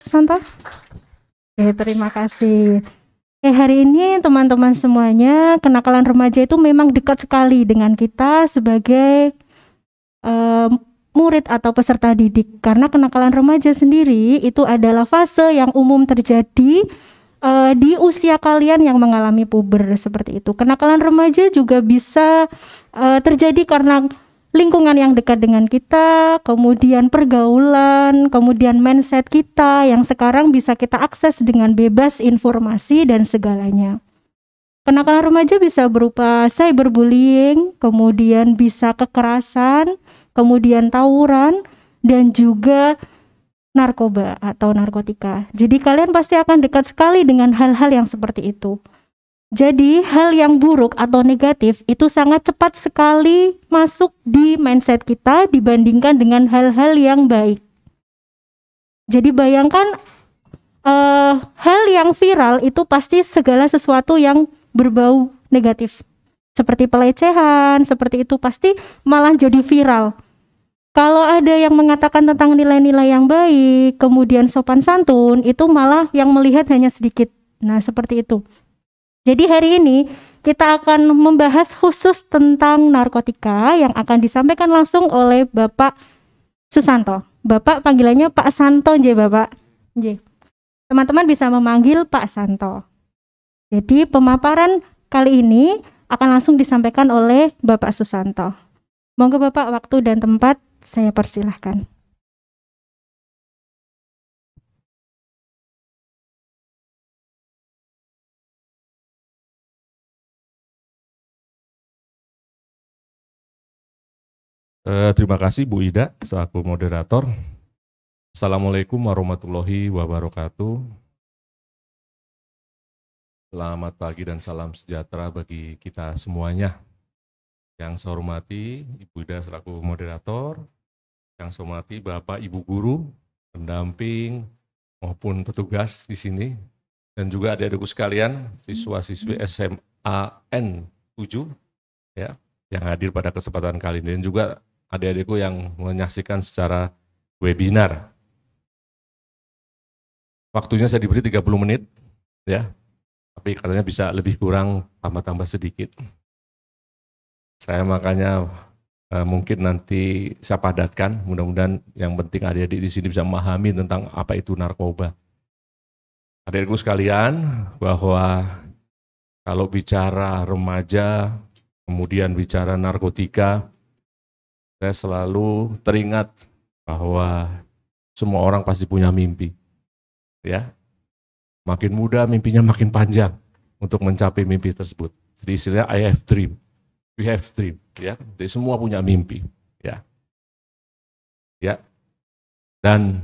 Santa? Oke, terima kasih. Oke, hari ini teman-teman semuanya, kenakalan remaja itu memang dekat sekali dengan kita sebagai uh, murid atau peserta didik. Karena kenakalan remaja sendiri itu adalah fase yang umum terjadi uh, di usia kalian yang mengalami puber seperti itu. Kenakalan remaja juga bisa uh, terjadi karena lingkungan yang dekat dengan kita, kemudian pergaulan, kemudian mindset kita yang sekarang bisa kita akses dengan bebas informasi dan segalanya. Kenakalan remaja bisa berupa cyberbullying, kemudian bisa kekerasan, kemudian tawuran, dan juga narkoba atau narkotika. Jadi kalian pasti akan dekat sekali dengan hal-hal yang seperti itu. Jadi hal yang buruk atau negatif itu sangat cepat sekali masuk di mindset kita dibandingkan dengan hal-hal yang baik. Jadi bayangkan uh, hal yang viral itu pasti segala sesuatu yang berbau negatif. Seperti pelecehan, seperti itu pasti malah jadi viral. Kalau ada yang mengatakan tentang nilai-nilai yang baik, kemudian sopan santun, itu malah yang melihat hanya sedikit. Nah, seperti itu. Jadi hari ini kita akan membahas khusus tentang narkotika yang akan disampaikan langsung oleh Bapak Susanto. Bapak panggilannya Pak Santo J Bapak. J. Teman-teman bisa memanggil Pak Santo. Jadi pemaparan kali ini akan langsung disampaikan oleh Bapak Susanto. Monggo Bapak waktu dan tempat saya persilahkan. Uh, terima kasih Bu Ida selaku moderator. Assalamualaikum warahmatullahi wabarakatuh. Selamat pagi dan salam sejahtera bagi kita semuanya. Yang saya hormati Ibu Ida selaku moderator, yang saya hormati Bapak Ibu Guru, pendamping maupun petugas di sini, dan juga adik-adikku sekalian, siswa-siswi SMAN 7 ya, yang hadir pada kesempatan kali ini dan juga adik-adikku yang menyaksikan secara webinar. Waktunya saya diberi 30 menit, ya. Tapi katanya bisa lebih kurang tambah-tambah sedikit. Saya makanya eh, mungkin nanti saya padatkan, mudah-mudahan yang penting adik-adik di sini bisa memahami tentang apa itu narkoba. Adik-adikku sekalian, bahwa kalau bicara remaja, kemudian bicara narkotika, saya selalu teringat bahwa semua orang pasti punya mimpi. Ya. Makin muda mimpinya makin panjang untuk mencapai mimpi tersebut. Jadi istilahnya I have dream. We have dream, ya. Jadi semua punya mimpi, ya. Ya. Dan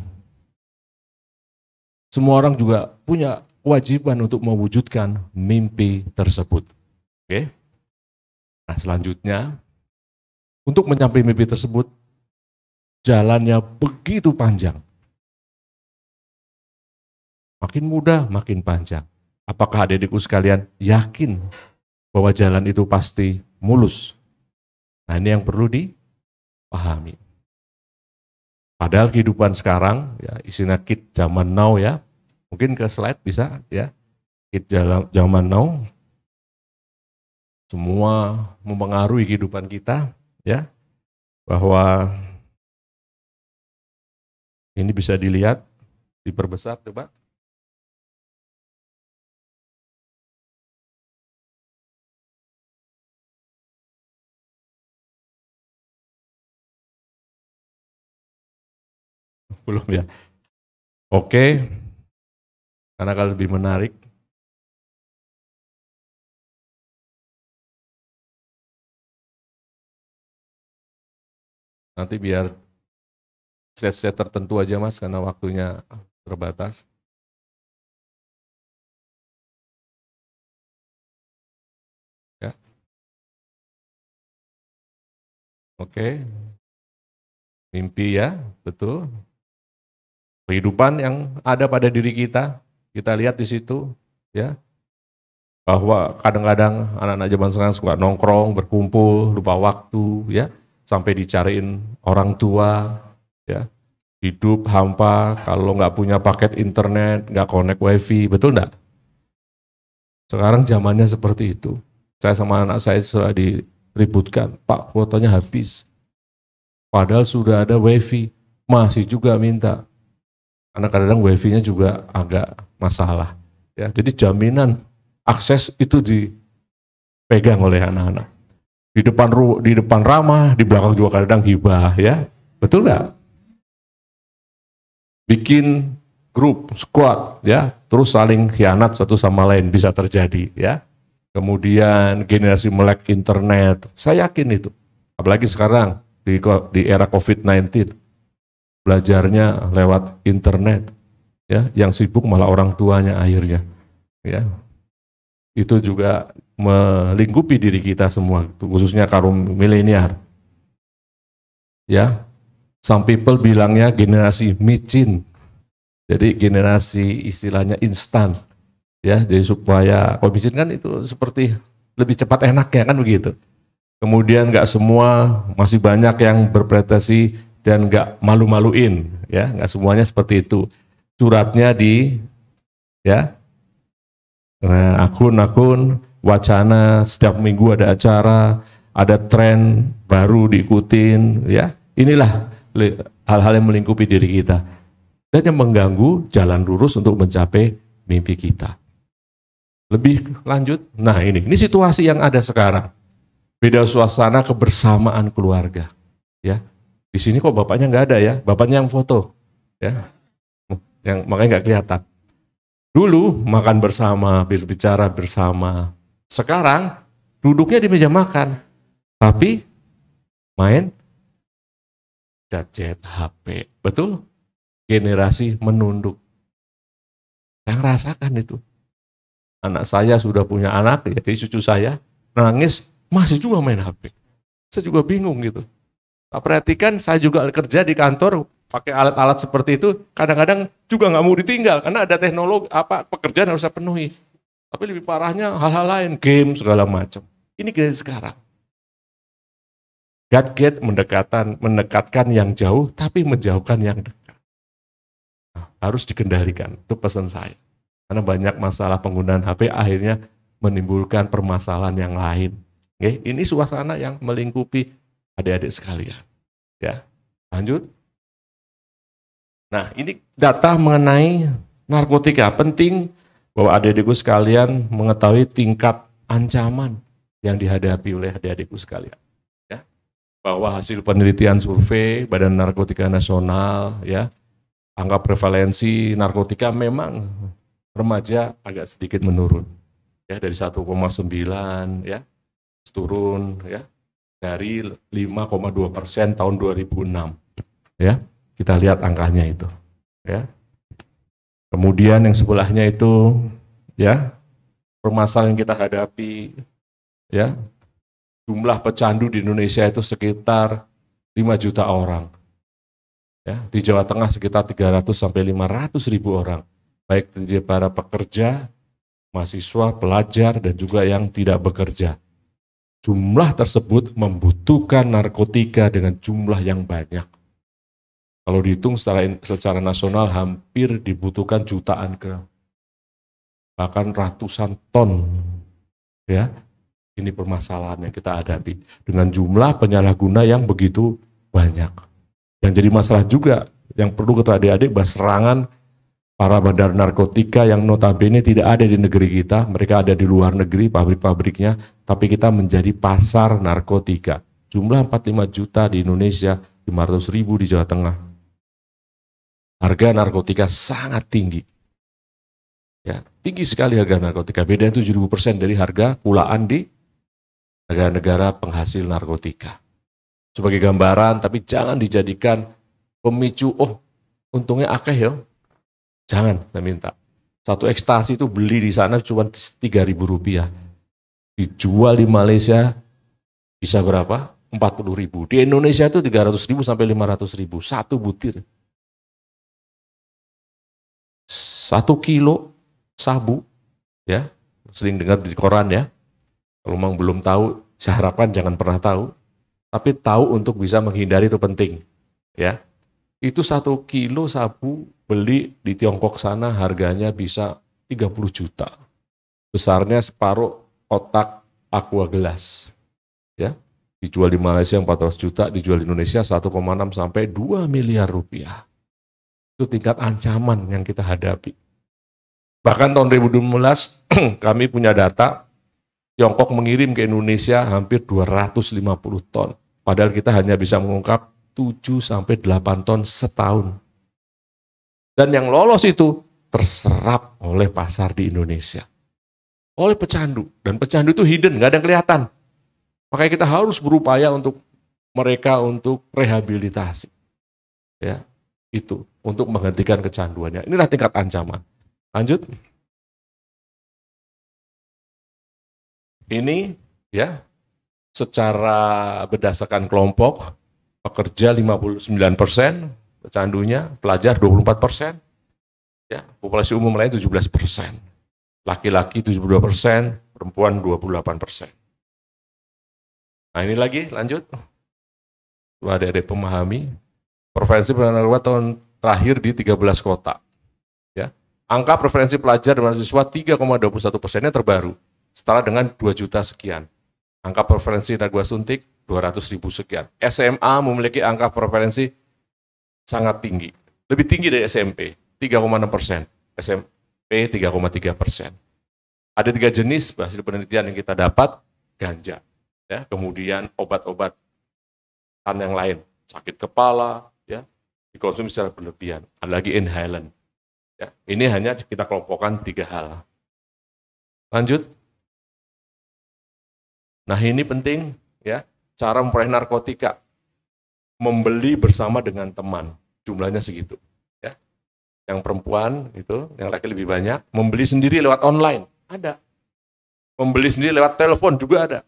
semua orang juga punya kewajiban untuk mewujudkan mimpi tersebut. Oke. Nah, selanjutnya untuk mencapai mimpi tersebut, jalannya begitu panjang. Makin mudah, makin panjang. Apakah adik adikku sekalian yakin bahwa jalan itu pasti mulus? Nah ini yang perlu dipahami. Padahal kehidupan sekarang, ya, isinya kit zaman now ya, mungkin ke slide bisa ya, kit zaman now, semua mempengaruhi kehidupan kita, ya bahwa ini bisa dilihat diperbesar coba belum ya oke karena kalau lebih menarik Nanti biar set-set tertentu aja mas, karena waktunya terbatas. Ya. Oke. Mimpi ya, betul. Kehidupan yang ada pada diri kita, kita lihat di situ, ya bahwa kadang-kadang anak-anak zaman sekarang suka nongkrong, berkumpul, lupa waktu, ya sampai dicariin orang tua, ya hidup hampa kalau nggak punya paket internet, nggak connect wifi, betul nggak? Sekarang zamannya seperti itu. Saya sama anak saya sudah diributkan, Pak fotonya habis. Padahal sudah ada wifi, masih juga minta. Karena kadang-kadang wifi-nya juga agak masalah. Ya, jadi jaminan akses itu dipegang oleh anak-anak di depan ru, di depan ramah, di belakang juga kadang hibah ya. Betul nggak? Bikin grup, squad ya, terus saling khianat satu sama lain bisa terjadi ya. Kemudian generasi melek internet, saya yakin itu. Apalagi sekarang di, di era COVID-19, belajarnya lewat internet, ya, yang sibuk malah orang tuanya akhirnya, ya, itu juga melingkupi diri kita semua, khususnya kaum milenial. Ya, some people bilangnya generasi micin, jadi generasi istilahnya instan, ya. Jadi supaya kalau micin kan itu seperti lebih cepat enak ya kan begitu. Kemudian nggak semua masih banyak yang berprestasi dan nggak malu-maluin, ya, nggak semuanya seperti itu. Suratnya di, ya, akun-akun wacana setiap minggu ada acara, ada tren baru diikutin, ya. Inilah hal-hal yang melingkupi diri kita dan yang mengganggu jalan lurus untuk mencapai mimpi kita. Lebih lanjut, nah ini, ini situasi yang ada sekarang. Beda suasana kebersamaan keluarga, ya. Di sini kok bapaknya nggak ada ya, bapaknya yang foto, ya. Yang makanya nggak kelihatan. Dulu makan bersama, berbicara bersama. Sekarang duduknya di meja makan, tapi main gadget HP. Betul? Generasi menunduk. Yang rasakan itu. Anak saya sudah punya anak, ya, jadi cucu saya nangis, masih juga main HP. Saya juga bingung gitu. Tak perhatikan, saya juga kerja di kantor, pakai alat-alat seperti itu kadang-kadang juga nggak mau ditinggal karena ada teknologi apa pekerjaan harus penuhi tapi lebih parahnya hal-hal lain game segala macam ini kita sekarang gadget mendekatan mendekatkan yang jauh tapi menjauhkan yang dekat nah, harus dikendalikan itu pesan saya karena banyak masalah penggunaan HP akhirnya menimbulkan permasalahan yang lain Oke, ini suasana yang melingkupi adik-adik sekalian ya lanjut Nah, ini data mengenai narkotika. Penting bahwa adik-adikku sekalian mengetahui tingkat ancaman yang dihadapi oleh adik-adikku sekalian. Ya. Bahwa hasil penelitian survei Badan Narkotika Nasional, ya, angka prevalensi narkotika memang remaja agak sedikit menurun. Ya, dari 1,9 ya, turun ya dari 5,2 persen tahun 2006 ya kita lihat angkanya itu, ya. Kemudian yang sebelahnya itu ya permasalahan yang kita hadapi ya jumlah pecandu di Indonesia itu sekitar 5 juta orang. Ya, di Jawa Tengah sekitar 300 sampai 500 ribu orang, baik dari para pekerja, mahasiswa, pelajar, dan juga yang tidak bekerja. Jumlah tersebut membutuhkan narkotika dengan jumlah yang banyak. Kalau dihitung secara secara nasional hampir dibutuhkan jutaan gram. bahkan ratusan ton ya ini permasalahan yang kita hadapi dengan jumlah penyalahguna yang begitu banyak yang jadi masalah juga yang perlu kita adik-adik bahwa serangan para bandar narkotika yang notabene tidak ada di negeri kita, mereka ada di luar negeri pabrik-pabriknya, tapi kita menjadi pasar narkotika. Jumlah 45 juta di Indonesia, 500 ribu di Jawa Tengah, harga narkotika sangat tinggi. Ya, tinggi sekali harga narkotika. Beda 70% persen dari harga pulaan di negara-negara penghasil narkotika. Sebagai gambaran, tapi jangan dijadikan pemicu, oh untungnya akeh ya. Jangan, saya minta. Satu ekstasi itu beli di sana cuma 3000 rupiah. Dijual di Malaysia bisa berapa? puluh ribu. Di Indonesia itu ratus ribu sampai ratus ribu. Satu butir. satu kilo sabu, ya sering dengar di koran ya. Kalau memang belum tahu, saya harapkan jangan pernah tahu. Tapi tahu untuk bisa menghindari itu penting, ya. Itu satu kilo sabu beli di Tiongkok sana harganya bisa 30 juta. Besarnya separuh otak aqua gelas. Ya, dijual di Malaysia 400 juta, dijual di Indonesia 1,6 sampai 2 miliar rupiah itu tingkat ancaman yang kita hadapi. Bahkan tahun 2012 kami punya data Tiongkok mengirim ke Indonesia hampir 250 ton. Padahal kita hanya bisa mengungkap 7 sampai 8 ton setahun. Dan yang lolos itu terserap oleh pasar di Indonesia. Oleh pecandu. Dan pecandu itu hidden, nggak ada yang kelihatan. Makanya kita harus berupaya untuk mereka untuk rehabilitasi. Ya, itu untuk menghentikan kecanduannya. Inilah tingkat ancaman. Lanjut. Ini ya secara berdasarkan kelompok pekerja 59 persen kecandunya pelajar 24 persen, ya populasi umum lain 17 persen, laki-laki 72 persen, perempuan 28 persen. Nah ini lagi lanjut. wadah adik pemahami. Provinsi Pemerintah tahun terakhir di 13 kota. Ya. Angka preferensi pelajar dan mahasiswa 3,21 persennya terbaru, setara dengan 2 juta sekian. Angka preferensi tenaga suntik 200 ribu sekian. SMA memiliki angka preferensi sangat tinggi, lebih tinggi dari SMP, 3,6 persen. SMP 3,3 persen. Ada tiga jenis hasil penelitian yang kita dapat, ganja, ya, kemudian obat-obatan yang lain, sakit kepala, dikonsumsi secara berlebihan, apalagi inhalant. Ya, ini hanya kita kelompokkan tiga hal. Lanjut. Nah ini penting ya, cara memperoleh narkotika. Membeli bersama dengan teman, jumlahnya segitu. Ya. Yang perempuan itu, yang laki lebih banyak, membeli sendiri lewat online, ada. Membeli sendiri lewat telepon juga ada.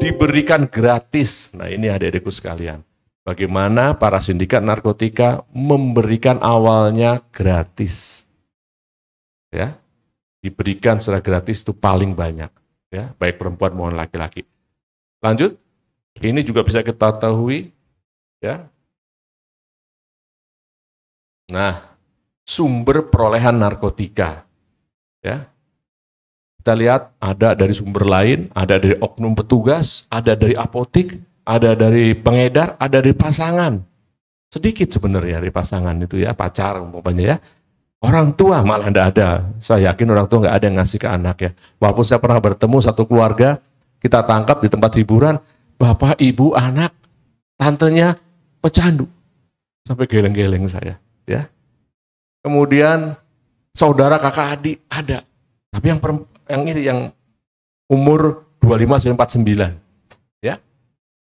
Diberikan gratis. Nah ini adik-adikku sekalian Bagaimana para sindikat narkotika memberikan awalnya gratis. Ya. Diberikan secara gratis itu paling banyak, ya, baik perempuan maupun laki-laki. Lanjut. Ini juga bisa kita ketahui ya. Nah, sumber perolehan narkotika. Ya. Kita lihat ada dari sumber lain, ada dari oknum petugas, ada dari apotik, ada dari pengedar, ada dari pasangan. Sedikit sebenarnya dari pasangan itu ya, pacar umpamanya ya. Orang tua malah tidak ada. Saya yakin orang tua nggak ada yang ngasih ke anak ya. Walaupun saya pernah bertemu satu keluarga, kita tangkap di tempat hiburan, bapak, ibu, anak, tantenya pecandu. Sampai geleng-geleng saya. ya. Kemudian saudara kakak adik ada. Tapi yang yang ini yang umur 25 sampai 49.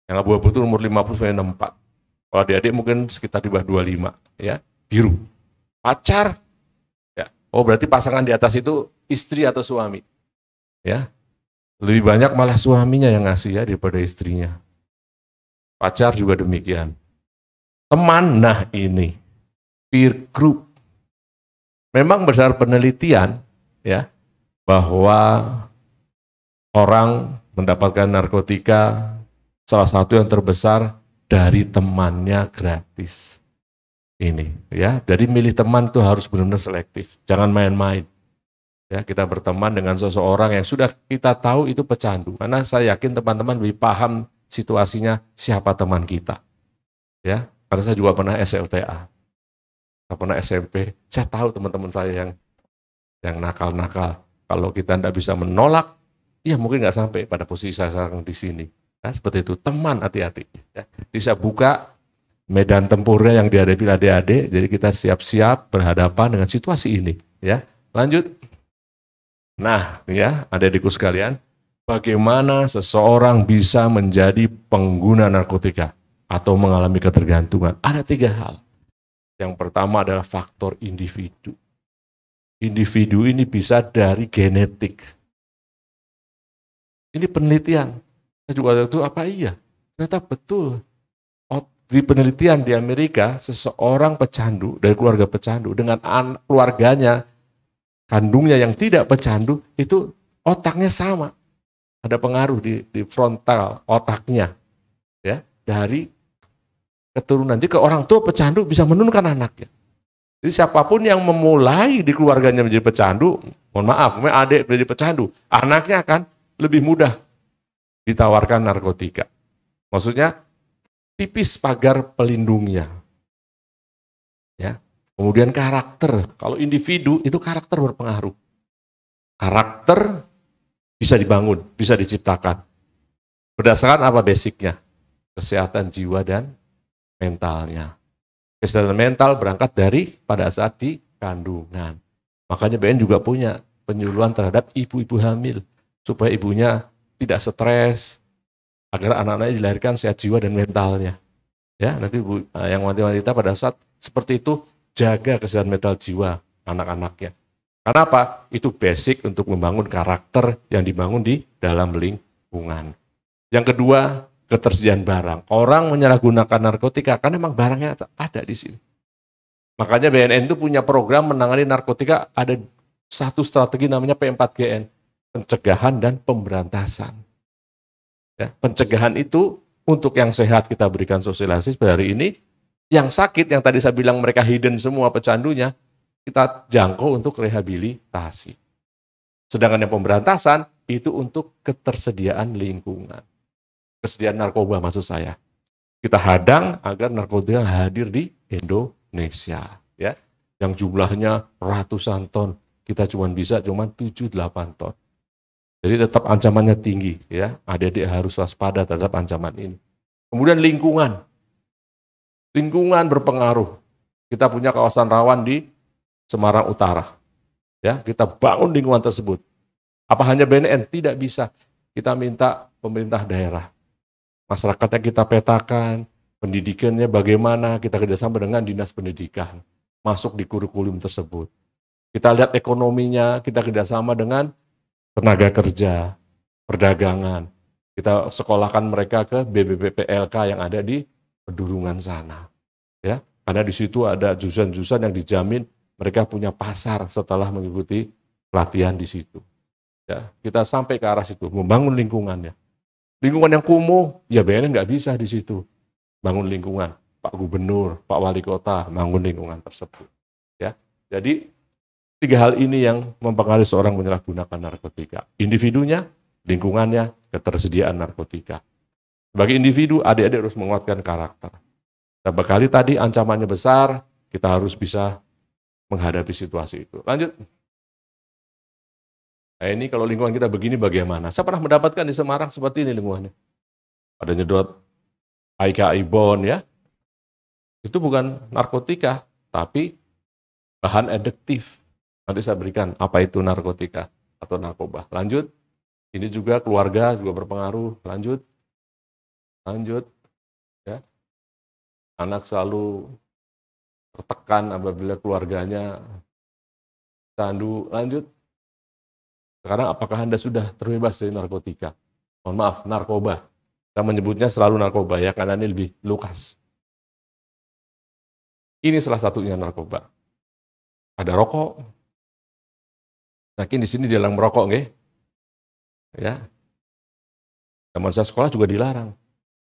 Yang abu-abu itu umur 50 sampai 64. Kalau adik-adik mungkin sekitar di bawah 25 ya, biru. Pacar ya. Oh, berarti pasangan di atas itu istri atau suami. Ya. Lebih banyak malah suaminya yang ngasih ya daripada istrinya. Pacar juga demikian. Teman, nah ini peer group. Memang besar penelitian ya bahwa orang mendapatkan narkotika salah satu yang terbesar dari temannya gratis ini ya jadi milih teman itu harus benar-benar selektif jangan main-main ya kita berteman dengan seseorang yang sudah kita tahu itu pecandu karena saya yakin teman-teman lebih paham situasinya siapa teman kita ya karena saya juga pernah SLTA saya pernah SMP saya tahu teman-teman saya yang yang nakal-nakal kalau kita tidak bisa menolak ya mungkin nggak sampai pada posisi saya sekarang di sini Nah, seperti itu, teman hati-hati. Ya. Bisa buka medan tempurnya yang dihadapi adik-adik, jadi kita siap-siap berhadapan dengan situasi ini. Ya, Lanjut. Nah, ya, adik-adikku sekalian, bagaimana seseorang bisa menjadi pengguna narkotika atau mengalami ketergantungan? Ada tiga hal. Yang pertama adalah faktor individu. Individu ini bisa dari genetik. Ini penelitian, saya juga waktu itu apa iya ternyata betul oh, di penelitian di Amerika seseorang pecandu dari keluarga pecandu dengan keluarganya kandungnya yang tidak pecandu itu otaknya sama ada pengaruh di, di frontal otaknya ya dari keturunan jadi ke orang tua pecandu bisa menurunkan anaknya jadi siapapun yang memulai di keluarganya menjadi pecandu mohon maaf adik menjadi pecandu anaknya akan lebih mudah ditawarkan narkotika. Maksudnya tipis pagar pelindungnya. Ya. Kemudian karakter. Kalau individu itu karakter berpengaruh. Karakter bisa dibangun, bisa diciptakan. Berdasarkan apa basicnya? Kesehatan jiwa dan mentalnya. Kesehatan mental berangkat dari pada saat di kandungan. Makanya BN juga punya penyuluhan terhadap ibu-ibu hamil. Supaya ibunya tidak stres, agar anak-anaknya dilahirkan sehat jiwa dan mentalnya. Ya, nanti Bu, eh, yang wanita-wanita pada saat seperti itu jaga kesehatan mental jiwa anak-anaknya. Karena apa? Itu basic untuk membangun karakter yang dibangun di dalam lingkungan. Yang kedua, ketersediaan barang. Orang menyalahgunakan narkotika karena memang barangnya ada di sini. Makanya BNN itu punya program menangani narkotika ada satu strategi namanya P4GN pencegahan dan pemberantasan. Ya, pencegahan itu untuk yang sehat kita berikan sosialisasi hari ini, yang sakit yang tadi saya bilang mereka hidden semua pecandunya, kita jangkau untuk rehabilitasi. Sedangkan yang pemberantasan itu untuk ketersediaan lingkungan. Kesediaan narkoba maksud saya. Kita hadang agar narkoba hadir di Indonesia. ya Yang jumlahnya ratusan ton, kita cuma bisa cuma 7-8 ton. Jadi tetap ancamannya tinggi ya. Adik-adik harus waspada terhadap ancaman ini. Kemudian lingkungan. Lingkungan berpengaruh. Kita punya kawasan rawan di Semarang Utara. Ya, kita bangun lingkungan tersebut. Apa hanya BNN? Tidak bisa. Kita minta pemerintah daerah. Masyarakatnya kita petakan, pendidikannya bagaimana, kita kerjasama dengan dinas pendidikan. Masuk di kurikulum tersebut. Kita lihat ekonominya, kita kerjasama dengan tenaga kerja, perdagangan. Kita sekolahkan mereka ke BBPPLK yang ada di pedurungan sana. Ya, karena di situ ada jurusan-jurusan yang dijamin mereka punya pasar setelah mengikuti pelatihan di situ. Ya, kita sampai ke arah situ, membangun lingkungannya. Lingkungan yang kumuh, ya BNN nggak bisa di situ. Bangun lingkungan, Pak Gubernur, Pak Wali Kota, bangun lingkungan tersebut. Ya, jadi Tiga hal ini yang mempengaruhi seorang menyalahgunakan narkotika. Individunya, lingkungannya, ketersediaan narkotika. Bagi individu, adik-adik harus menguatkan karakter. Dan kali tadi ancamannya besar, kita harus bisa menghadapi situasi itu. Lanjut. Nah ini kalau lingkungan kita begini bagaimana? Saya pernah mendapatkan di Semarang seperti ini lingkungannya. Ada nyedot IKI bond ya. Itu bukan narkotika, tapi bahan adiktif. Nanti saya berikan apa itu narkotika atau narkoba. Lanjut. Ini juga keluarga juga berpengaruh. Lanjut. Lanjut. Ya. Anak selalu tertekan apabila keluarganya tandu. Lanjut. Sekarang apakah Anda sudah terbebas dari narkotika? Mohon maaf, narkoba. Kita menyebutnya selalu narkoba ya, karena ini lebih lukas. Ini salah satunya narkoba. Ada rokok, Saking di sini dilarang merokok, nggih. Ya. Zaman saya sekolah juga dilarang.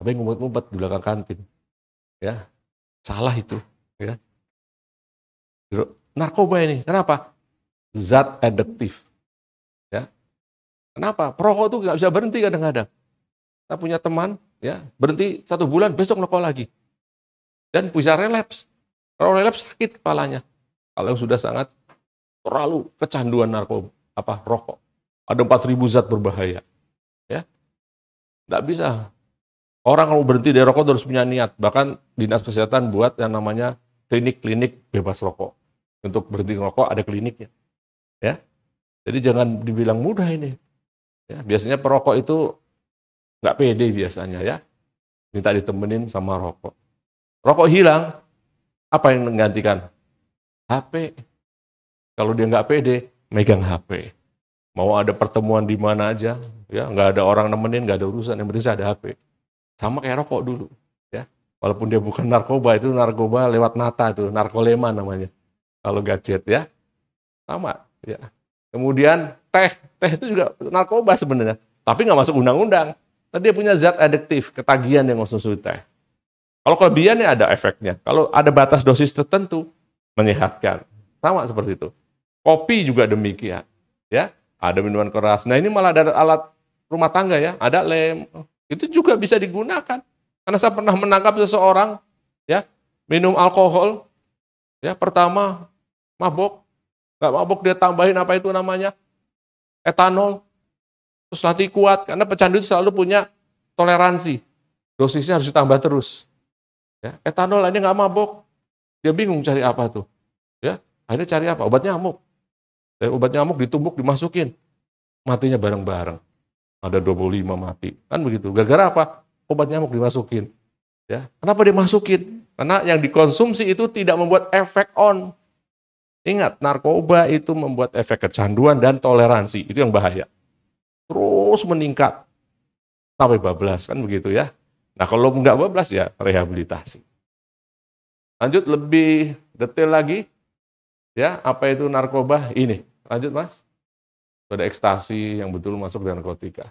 Tapi ngumpet-ngumpet di belakang kantin. Ya. Salah itu, ya. Narkoba ini. Kenapa? Zat adiktif. Ya. Kenapa? Perokok itu nggak bisa berhenti kadang-kadang. Kita punya teman, ya berhenti satu bulan, besok ngerokok lagi. Dan bisa relaps. Kalau relaps sakit kepalanya. Kalau sudah sangat terlalu kecanduan narkoba apa rokok. Ada 4000 zat berbahaya. Ya. Tidak bisa. Orang kalau berhenti dari rokok harus punya niat. Bahkan Dinas Kesehatan buat yang namanya klinik-klinik bebas rokok. Untuk berhenti rokok ada kliniknya. Ya. Jadi jangan dibilang mudah ini. Ya, biasanya perokok itu nggak pede biasanya ya. Minta ditemenin sama rokok. Rokok hilang, apa yang menggantikan? HP. Kalau dia nggak pede, megang HP. Mau ada pertemuan di mana aja, ya nggak ada orang nemenin, nggak ada urusan, yang penting saya ada HP. Sama kayak rokok dulu, ya. Walaupun dia bukan narkoba, itu narkoba lewat mata tuh, narkolema namanya. Kalau gadget ya, sama, ya. Kemudian teh, teh itu juga narkoba sebenarnya, tapi nggak masuk undang-undang. Tadi kan dia punya zat adiktif, ketagihan yang konsumsi teh. Kalau kelebihannya ada efeknya. Kalau ada batas dosis tertentu, menyehatkan. Sama seperti itu. Kopi juga demikian, ya. Ada minuman keras. Nah, ini malah ada alat rumah tangga ya, ada lem. Itu juga bisa digunakan. Karena saya pernah menangkap seseorang ya, minum alkohol ya, pertama mabok. Nggak mabok dia tambahin apa itu namanya? etanol. Terus nanti kuat karena pecandu itu selalu punya toleransi. Dosisnya harus ditambah terus. Ya, etanol ini nggak mabok, dia bingung cari apa tuh. Ya, akhirnya cari apa? Obat nyamuk. Dari obat nyamuk ditumbuk, dimasukin. Matinya bareng-bareng. Ada 25 mati. Kan begitu. Gara-gara apa? Obat nyamuk dimasukin. Ya. Kenapa dimasukin? Karena yang dikonsumsi itu tidak membuat efek on. Ingat, narkoba itu membuat efek kecanduan dan toleransi. Itu yang bahaya. Terus meningkat. Sampai bablas, kan begitu ya. Nah kalau nggak bablas ya rehabilitasi. Lanjut lebih detail lagi. Ya, apa itu narkoba? Ini. Lanjut, Mas. pada ekstasi yang betul masuk dengan narkotika.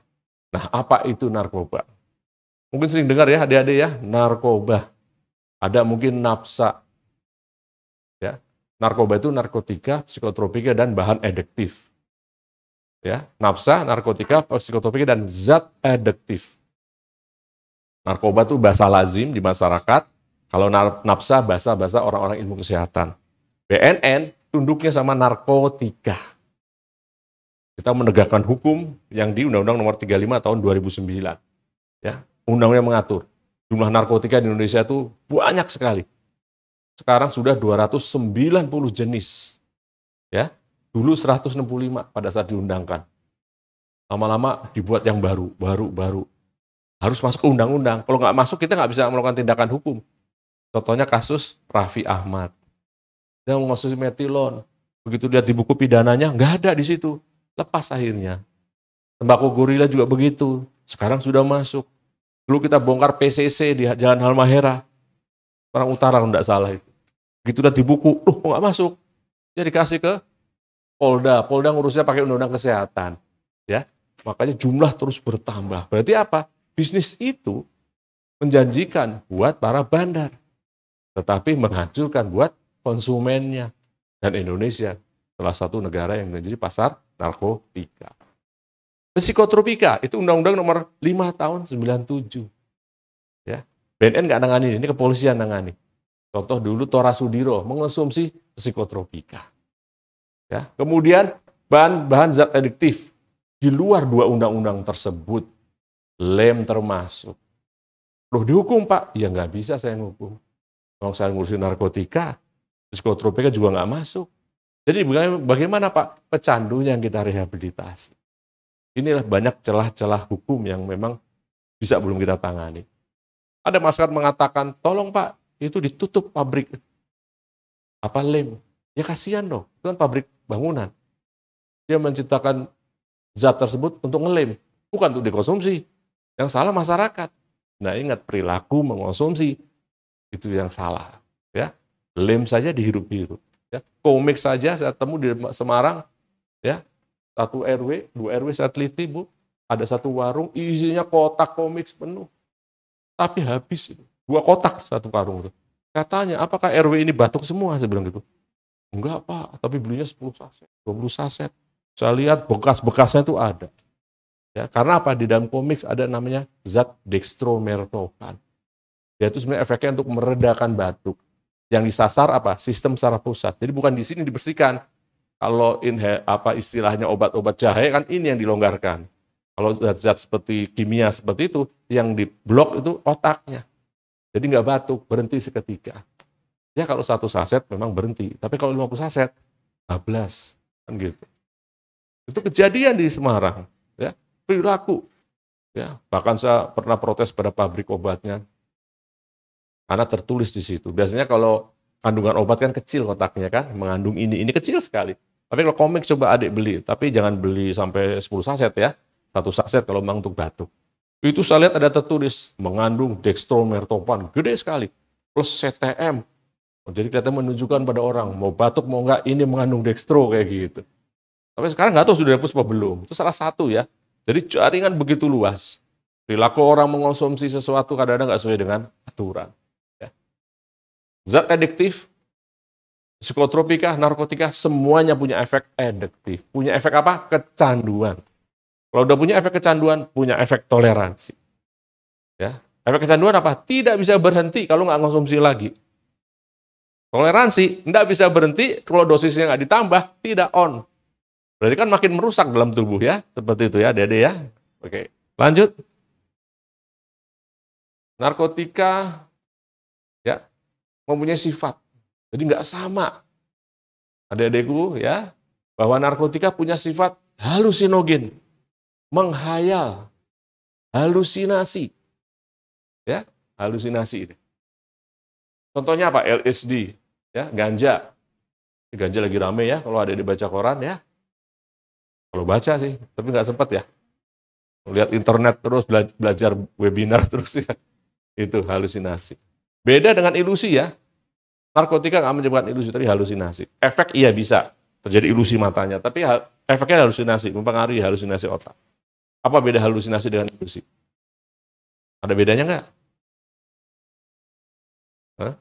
Nah, apa itu narkoba? Mungkin sering dengar ya adik-adik ya, narkoba. Ada mungkin nafsa. Ya. Narkoba itu narkotika, psikotropika dan bahan adiktif. Ya, nafsa, narkotika, psikotropika dan zat adiktif. Narkoba itu bahasa lazim di masyarakat. Kalau nafsa bahasa-bahasa orang-orang ilmu kesehatan. BNN tunduknya sama narkotika. Kita menegakkan hukum yang di Undang-Undang Nomor 35 tahun 2009. Ya, undangnya mengatur jumlah narkotika di Indonesia itu banyak sekali. Sekarang sudah 290 jenis. Ya. Dulu 165 pada saat diundangkan. Lama-lama dibuat yang baru, baru, baru. Harus masuk ke undang-undang. Kalau nggak masuk, kita nggak bisa melakukan tindakan hukum. Contohnya kasus Raffi Ahmad dia mengonsumsi metilon. Begitu lihat di buku pidananya, nggak ada di situ. Lepas akhirnya. Tembakau gorila juga begitu. Sekarang sudah masuk. Dulu kita bongkar PCC di Jalan Halmahera. Orang utara kalau nggak salah itu. Begitu lihat di buku, loh nggak masuk. Jadi dikasih ke Polda. Polda ngurusnya pakai undang-undang kesehatan. ya Makanya jumlah terus bertambah. Berarti apa? Bisnis itu menjanjikan buat para bandar. Tetapi menghancurkan buat konsumennya. Dan Indonesia salah satu negara yang menjadi pasar narkotika. Psikotropika itu Undang-Undang Nomor 5 Tahun 97. Ya, BNN nggak nangani ini kepolisian nangani. Contoh dulu Tora Sudiro mengonsumsi psikotropika. Ya, kemudian bahan-bahan zat adiktif di luar dua undang-undang tersebut, lem termasuk. Loh dihukum pak? Ya nggak bisa saya ngukum. Kalau saya ngurusin narkotika, psikotropika juga nggak masuk. Jadi bagaimana Pak pecandu yang kita rehabilitasi? Inilah banyak celah-celah hukum yang memang bisa belum kita tangani. Ada masyarakat mengatakan, tolong Pak, itu ditutup pabrik apa lem. Ya kasihan dong, itu kan pabrik bangunan. Dia menciptakan zat tersebut untuk ngelem, bukan untuk dikonsumsi. Yang salah masyarakat. Nah ingat perilaku mengonsumsi itu yang salah. Ya, Lem saja dihirup-hirup. Ya. Komik saja saya temu di Semarang, ya satu RW, dua RW saya teliti, Bu. Ada satu warung, isinya kotak komik penuh. Tapi habis. Itu. Dua kotak satu warung itu. Katanya, apakah RW ini batuk semua? Saya bilang gitu. Enggak, Pak. Tapi belinya 10 saset, 20 saset. Saya lihat bekas-bekasnya itu ada. Ya, karena apa? Di dalam komik ada namanya zat dextromertofan. Yaitu itu sebenarnya efeknya untuk meredakan batuk. Yang disasar apa? Sistem secara pusat. Jadi bukan di sini dibersihkan. Kalau inhe, apa istilahnya obat-obat jahe kan ini yang dilonggarkan. Kalau zat-zat seperti kimia seperti itu, yang diblok itu otaknya. Jadi nggak batuk, berhenti seketika. Ya kalau satu saset memang berhenti, tapi kalau 50 saset, 15, kan gitu. Itu kejadian di Semarang, ya perilaku. Ya, bahkan saya pernah protes pada pabrik obatnya, karena tertulis di situ. Biasanya kalau kandungan obat kan kecil kotaknya kan, mengandung ini, ini kecil sekali. Tapi kalau komik coba adik beli, tapi jangan beli sampai 10 saset ya. Satu saset kalau memang untuk batuk. Itu saya lihat ada tertulis, mengandung dextromertopan, gede sekali. Plus CTM, oh, jadi kelihatan menunjukkan pada orang, mau batuk mau enggak, ini mengandung dextro kayak gitu. Tapi sekarang enggak tahu sudah dihapus apa belum. Itu salah satu ya. Jadi jaringan begitu luas. Perilaku orang mengonsumsi sesuatu kadang-kadang nggak sesuai dengan aturan. Zat adiktif, psikotropika, narkotika, semuanya punya efek adiktif. Punya efek apa? Kecanduan. Kalau udah punya efek kecanduan, punya efek toleransi. Ya, efek kecanduan apa? Tidak bisa berhenti kalau nggak konsumsi lagi. Toleransi nggak bisa berhenti kalau dosisnya nggak ditambah, tidak on. Berarti kan makin merusak dalam tubuh ya, seperti itu ya, Dede ya. Oke, lanjut. Narkotika mempunyai sifat. Jadi nggak sama. Adik-adikku ya, bahwa narkotika punya sifat halusinogen, menghayal, halusinasi. Ya, halusinasi. ini. Contohnya apa? LSD, ya, ganja. Ganja lagi rame ya, kalau ada dibaca koran ya. Kalau baca sih, tapi nggak sempat ya. Lihat internet terus, belajar webinar terus ya. Itu halusinasi. Beda dengan ilusi ya. Narkotika nggak menyebabkan ilusi, tapi halusinasi. Efek iya bisa, terjadi ilusi matanya, tapi efeknya halusinasi, mempengaruhi halusinasi otak. Apa beda halusinasi dengan ilusi? Ada bedanya nggak? Hah?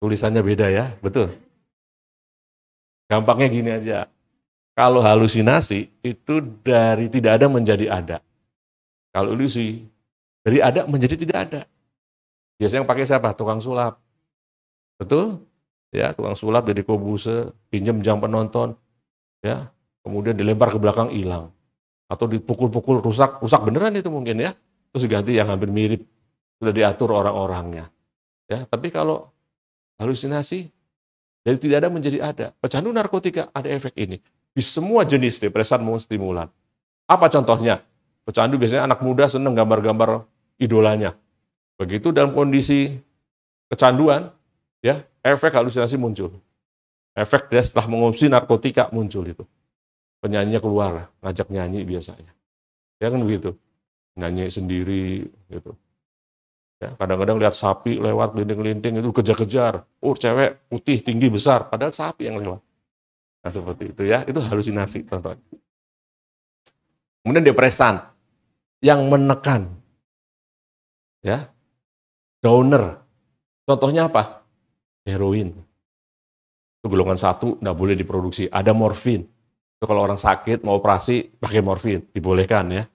Tulisannya beda ya, betul. Gampangnya gini aja. Kalau halusinasi itu dari tidak ada menjadi ada. Kalau ilusi dari ada menjadi tidak ada. Biasanya yang pakai siapa? Tukang sulap. Betul? Ya, tukang sulap jadi kobuse, pinjam jam penonton, ya. Kemudian dilempar ke belakang hilang. Atau dipukul-pukul rusak, rusak beneran itu mungkin ya. Terus diganti yang hampir mirip. Sudah diatur orang-orangnya. Ya, tapi kalau halusinasi dari tidak ada menjadi ada. Pecandu narkotika ada efek ini. Di semua jenis depresan maupun stimulan. Apa contohnya? Pecandu biasanya anak muda seneng gambar-gambar idolanya. Begitu dalam kondisi kecanduan, ya efek halusinasi muncul. Efek dia setelah mengonsumsi narkotika muncul itu. Penyanyinya keluar, ngajak nyanyi biasanya. Ya kan begitu. Nyanyi sendiri, gitu. Ya, kadang-kadang lihat sapi lewat linting-linting itu kejar-kejar. Oh, cewek putih, tinggi, besar. Padahal sapi yang lewat. Nah, seperti itu ya. Itu halusinasi, contohnya Kemudian depresan. Yang menekan. Ya, downer. Contohnya apa? Heroin. Itu golongan satu, nggak boleh diproduksi. Ada morfin. Itu kalau orang sakit mau operasi, pakai morfin. Dibolehkan ya.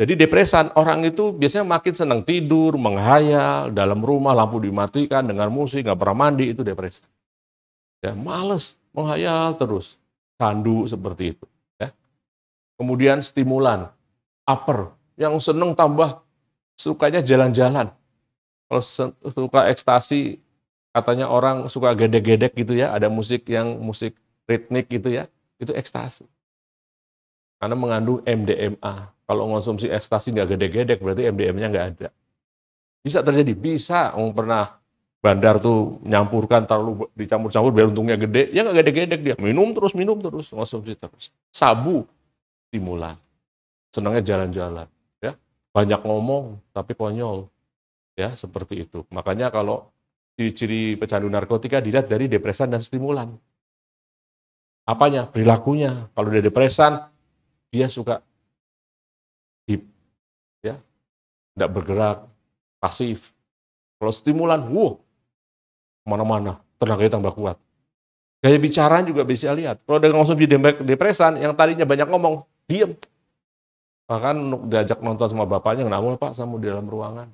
Jadi depresan, orang itu biasanya makin senang tidur, menghayal, dalam rumah lampu dimatikan, dengar musik, nggak pernah mandi, itu depresan. Ya, males, menghayal terus. Sandu seperti itu. Ya. Kemudian stimulan, upper, yang seneng tambah sukanya jalan-jalan. Kalau suka ekstasi, katanya orang suka gedek-gedek gitu ya, ada musik yang musik ritmik gitu ya, itu ekstasi. Karena mengandung MDMA. Kalau konsumsi ekstasi nggak gedek-gedek, berarti MDMA-nya nggak ada. Bisa terjadi, bisa. Om pernah bandar tuh nyampurkan terlalu dicampur-campur biar untungnya gede, ya nggak gedek-gedek dia. Minum terus, minum terus, konsumsi terus. Sabu, stimulan. Senangnya jalan-jalan. ya Banyak ngomong, tapi konyol Ya, seperti itu. Makanya kalau ciri-ciri pecandu narkotika dilihat dari depresan dan stimulan. Apanya? Perilakunya. Kalau dia depresan, dia suka hip, ya, tidak bergerak, pasif. Kalau stimulan, wow, mana-mana, tenaganya tambah kuat. Gaya bicara juga bisa lihat. Kalau dengan langsung di depresan, yang tadinya banyak ngomong, diem. Bahkan diajak nonton sama bapaknya, nggak mau pak, sama di dalam ruangan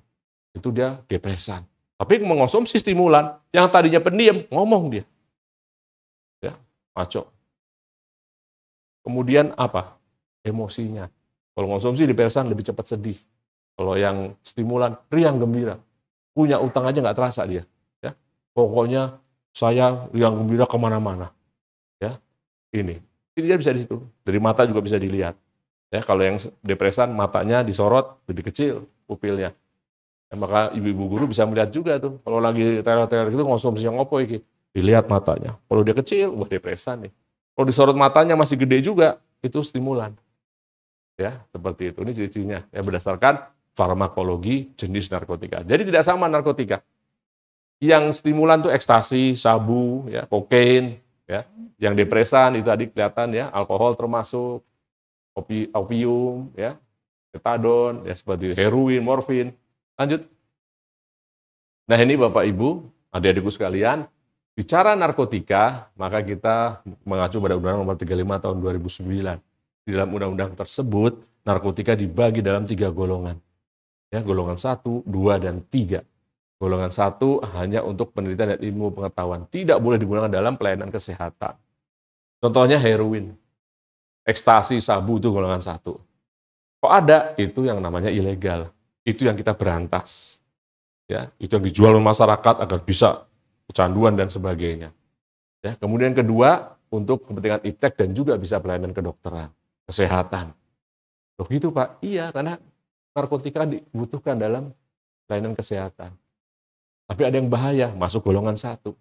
itu dia depresan. Tapi mengonsumsi stimulan, yang tadinya pendiam, ngomong dia. Ya, maco. Kemudian apa? Emosinya. Kalau konsumsi depresan lebih cepat sedih. Kalau yang stimulan, riang gembira. Punya utang aja nggak terasa dia. Ya. Pokoknya saya riang gembira kemana-mana. Ya, ini. Jadi dia bisa di situ. Dari mata juga bisa dilihat. Ya, kalau yang depresan matanya disorot lebih kecil pupilnya maka ibu-ibu guru bisa melihat juga tuh. Kalau lagi teror-teror gitu konsumsi yang opo iki. Dilihat matanya. Kalau dia kecil, wah depresan nih. Kalau disorot matanya masih gede juga, itu stimulan. Ya, seperti itu. Ini ciri-cirinya. Ya, berdasarkan farmakologi jenis narkotika. Jadi tidak sama narkotika. Yang stimulan tuh ekstasi, sabu, ya, kokain, ya. Yang depresan itu tadi kelihatan ya, alkohol termasuk opi, opium, ya, ketadon, ya seperti heroin, morfin Lanjut. Nah ini Bapak Ibu, adik-adikku sekalian, bicara narkotika, maka kita mengacu pada Undang-Undang Nomor 35 Tahun 2009. Di dalam undang-undang tersebut, narkotika dibagi dalam tiga golongan. Ya, golongan satu, dua dan tiga. Golongan satu hanya untuk penelitian dan ilmu pengetahuan. Tidak boleh digunakan dalam pelayanan kesehatan. Contohnya heroin. Ekstasi, sabu itu golongan satu. Kok ada? Itu yang namanya ilegal. Itu yang kita berantas. Ya, itu yang dijual oleh masyarakat agar bisa kecanduan dan sebagainya. Ya, kemudian kedua, untuk kepentingan iptek dan juga bisa pelayanan kedokteran, kesehatan. Begitu Pak, iya karena narkotika dibutuhkan dalam pelayanan kesehatan. Tapi ada yang bahaya, masuk golongan satu.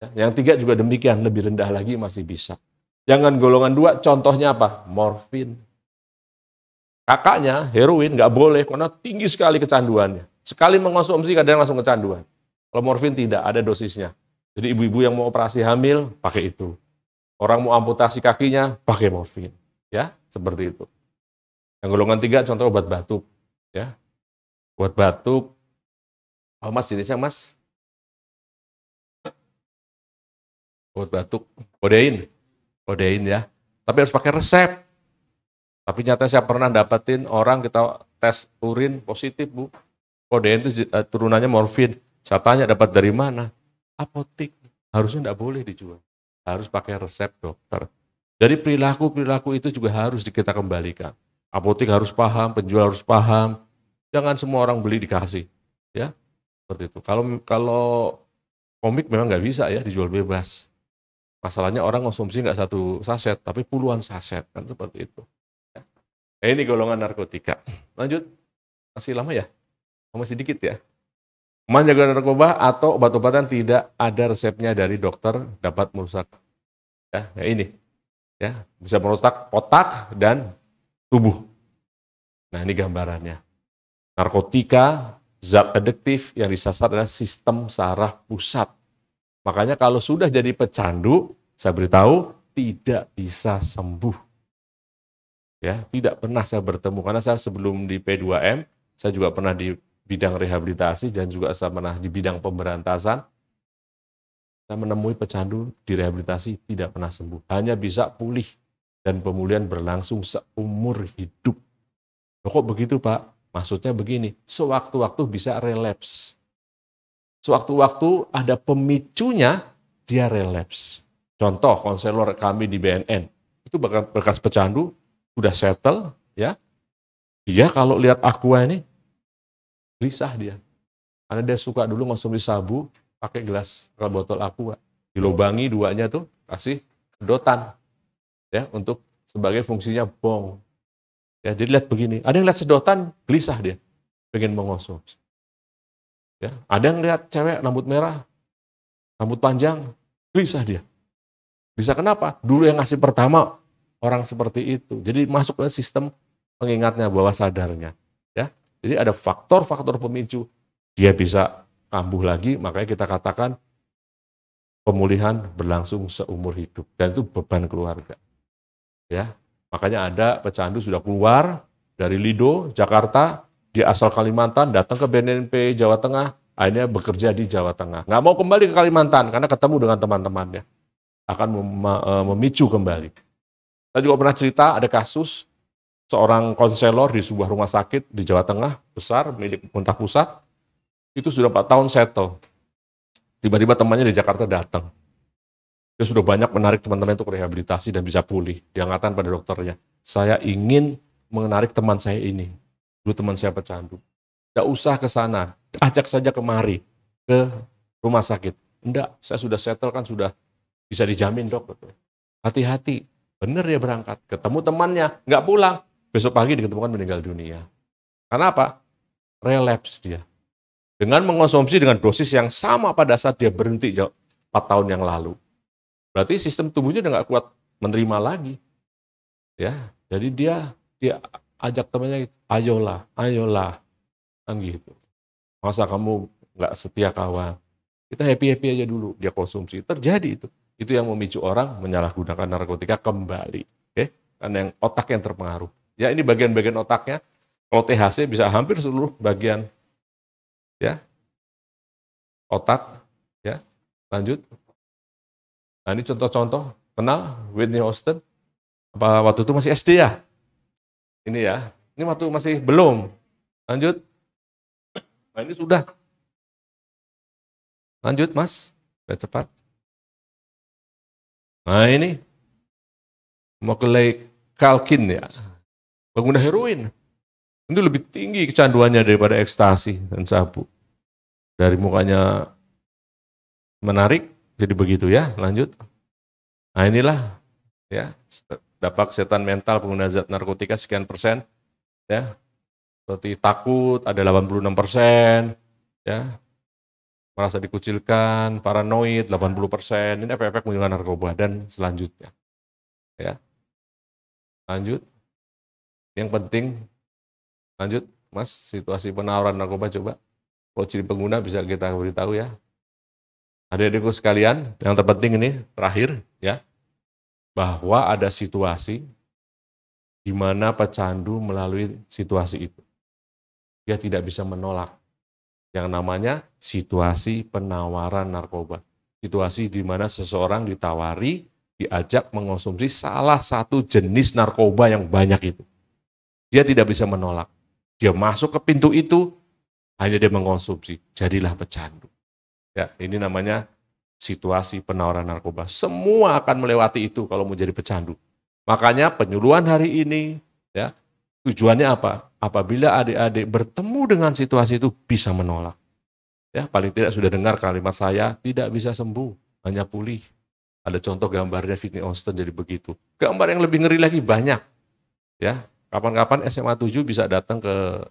Ya, yang tiga juga demikian, lebih rendah lagi masih bisa. Jangan golongan dua, contohnya apa? Morfin. Kakaknya heroin nggak boleh karena tinggi sekali kecanduannya. Sekali mengonsumsi kadang langsung kecanduan. Kalau morfin tidak, ada dosisnya. Jadi ibu-ibu yang mau operasi hamil pakai itu. Orang mau amputasi kakinya pakai morfin. Ya, seperti itu. Yang golongan tiga contoh obat batuk, ya. Obat batuk. Oh, mas jenisnya mas? Obat batuk, kodein, kodein ya. Tapi harus pakai resep. Tapi nyata saya pernah dapetin orang kita tes urin positif bu. Kodein itu eh, turunannya morfin. Saya tanya dapat dari mana? Apotik. Harusnya tidak boleh dijual. Harus pakai resep dokter. Jadi perilaku-perilaku itu juga harus kita kembalikan. Apotik harus paham, penjual harus paham. Jangan semua orang beli dikasih. Ya, seperti itu. Kalau kalau komik memang nggak bisa ya dijual bebas. Masalahnya orang konsumsi nggak satu saset, tapi puluhan saset kan seperti itu. Eh, ini golongan narkotika. Lanjut. Masih lama ya? Oh, masih sedikit ya? Menjaga narkoba atau obat-obatan tidak ada resepnya dari dokter dapat merusak ya, ya ini ya bisa merusak otak dan tubuh. Nah ini gambarannya. Narkotika zat adiktif yang disasar adalah sistem saraf pusat. Makanya kalau sudah jadi pecandu, saya beritahu tidak bisa sembuh ya tidak pernah saya bertemu karena saya sebelum di P2M saya juga pernah di bidang rehabilitasi dan juga saya pernah di bidang pemberantasan saya menemui pecandu di rehabilitasi tidak pernah sembuh hanya bisa pulih dan pemulihan berlangsung seumur hidup kok begitu Pak? Maksudnya begini, sewaktu-waktu bisa relaps. Sewaktu-waktu ada pemicunya, dia relaps. Contoh konselor kami di BNN, itu berkas pecandu, udah settle, ya. Dia kalau lihat aqua ini gelisah dia. Karena dia suka dulu di sabu pakai gelas pakai botol aqua. Dilobangi duanya tuh kasih sedotan ya untuk sebagai fungsinya bong. Ya, jadi lihat begini, ada yang lihat sedotan gelisah dia, pengen mengosong Ya, ada yang lihat cewek rambut merah, rambut panjang, gelisah dia. Bisa kenapa? Dulu yang ngasih pertama orang seperti itu. Jadi masuk ke sistem pengingatnya bawah sadarnya. Ya, jadi ada faktor-faktor pemicu dia bisa kambuh lagi. Makanya kita katakan pemulihan berlangsung seumur hidup dan itu beban keluarga. Ya, makanya ada pecandu sudah keluar dari Lido Jakarta di asal Kalimantan datang ke BNNP Jawa Tengah akhirnya bekerja di Jawa Tengah. Nggak mau kembali ke Kalimantan karena ketemu dengan teman-temannya akan eh, memicu kembali. Saya juga pernah cerita ada kasus seorang konselor di sebuah rumah sakit di Jawa Tengah besar milik pemerintah pusat itu sudah 4 tahun settle. Tiba-tiba temannya di Jakarta datang. Dia sudah banyak menarik teman-teman untuk rehabilitasi dan bisa pulih. Diangkatan pada dokternya. Saya ingin menarik teman saya ini. Dulu teman saya pecandu. Tidak usah ke sana. Ajak saja kemari. Ke rumah sakit. Enggak, saya sudah settle kan sudah bisa dijamin dok. Hati-hati. Bener dia berangkat, ketemu temannya, nggak pulang. Besok pagi diketemukan meninggal dunia. Karena apa? Relaps dia. Dengan mengonsumsi dengan dosis yang sama pada saat dia berhenti 4 tahun yang lalu. Berarti sistem tubuhnya udah nggak kuat menerima lagi. Ya, jadi dia dia ajak temannya, ayolah, ayolah. Kan gitu. Masa kamu nggak setia kawan? Kita happy-happy aja dulu. Dia konsumsi. Terjadi itu. Itu yang memicu orang menyalahgunakan narkotika kembali. Oke? dan yang otak yang terpengaruh. Ya ini bagian-bagian otaknya. Kalau THC bisa hampir seluruh bagian ya otak ya lanjut nah ini contoh-contoh kenal Whitney Houston apa waktu itu masih SD ya ini ya ini waktu masih belum lanjut nah ini sudah lanjut mas biar cepat Nah ini mau Macaulay Kalkin ya, pengguna heroin. Itu lebih tinggi kecanduannya daripada ekstasi dan sabu. Dari mukanya menarik, jadi begitu ya, lanjut. Nah inilah ya dapat kesehatan mental pengguna zat narkotika sekian persen ya seperti takut ada 86 persen ya merasa dikucilkan, paranoid 80%, ini efek-efek menggunakan narkoba dan selanjutnya. Ya. Lanjut. Yang penting lanjut Mas, situasi penawaran narkoba coba kalau ciri pengguna bisa kita beritahu ya. Adik-adikku sekalian, yang terpenting ini terakhir ya, bahwa ada situasi di mana pecandu melalui situasi itu. Dia tidak bisa menolak yang namanya situasi penawaran narkoba. Situasi di mana seseorang ditawari, diajak mengonsumsi salah satu jenis narkoba yang banyak itu. Dia tidak bisa menolak. Dia masuk ke pintu itu, hanya dia mengonsumsi, Jadilah pecandu. Ya, ini namanya situasi penawaran narkoba. Semua akan melewati itu kalau mau jadi pecandu. Makanya penyuluhan hari ini, ya tujuannya apa? apabila adik-adik bertemu dengan situasi itu bisa menolak. Ya, paling tidak sudah dengar kalimat saya, tidak bisa sembuh, hanya pulih. Ada contoh gambarnya Whitney Austin jadi begitu. Gambar yang lebih ngeri lagi banyak. Ya, kapan-kapan SMA 7 bisa datang ke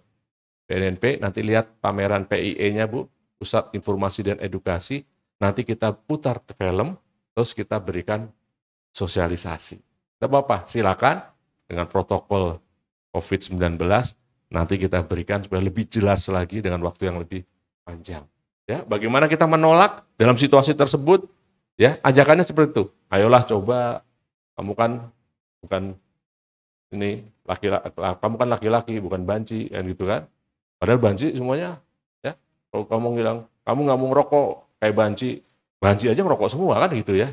PNNP, nanti lihat pameran PIE-nya Bu, Pusat Informasi dan Edukasi. Nanti kita putar film, terus kita berikan sosialisasi. Tidak apa-apa, silakan dengan protokol COVID-19 nanti kita berikan supaya lebih jelas lagi dengan waktu yang lebih panjang. Ya, bagaimana kita menolak dalam situasi tersebut? Ya, ajakannya seperti itu. Ayolah coba kamu kan bukan ini laki-laki kamu kan laki-laki bukan banci kan gitu kan. Padahal banci semuanya ya. Kalau kamu bilang kamu nggak mau merokok kayak banci, banci aja merokok semua kan gitu ya.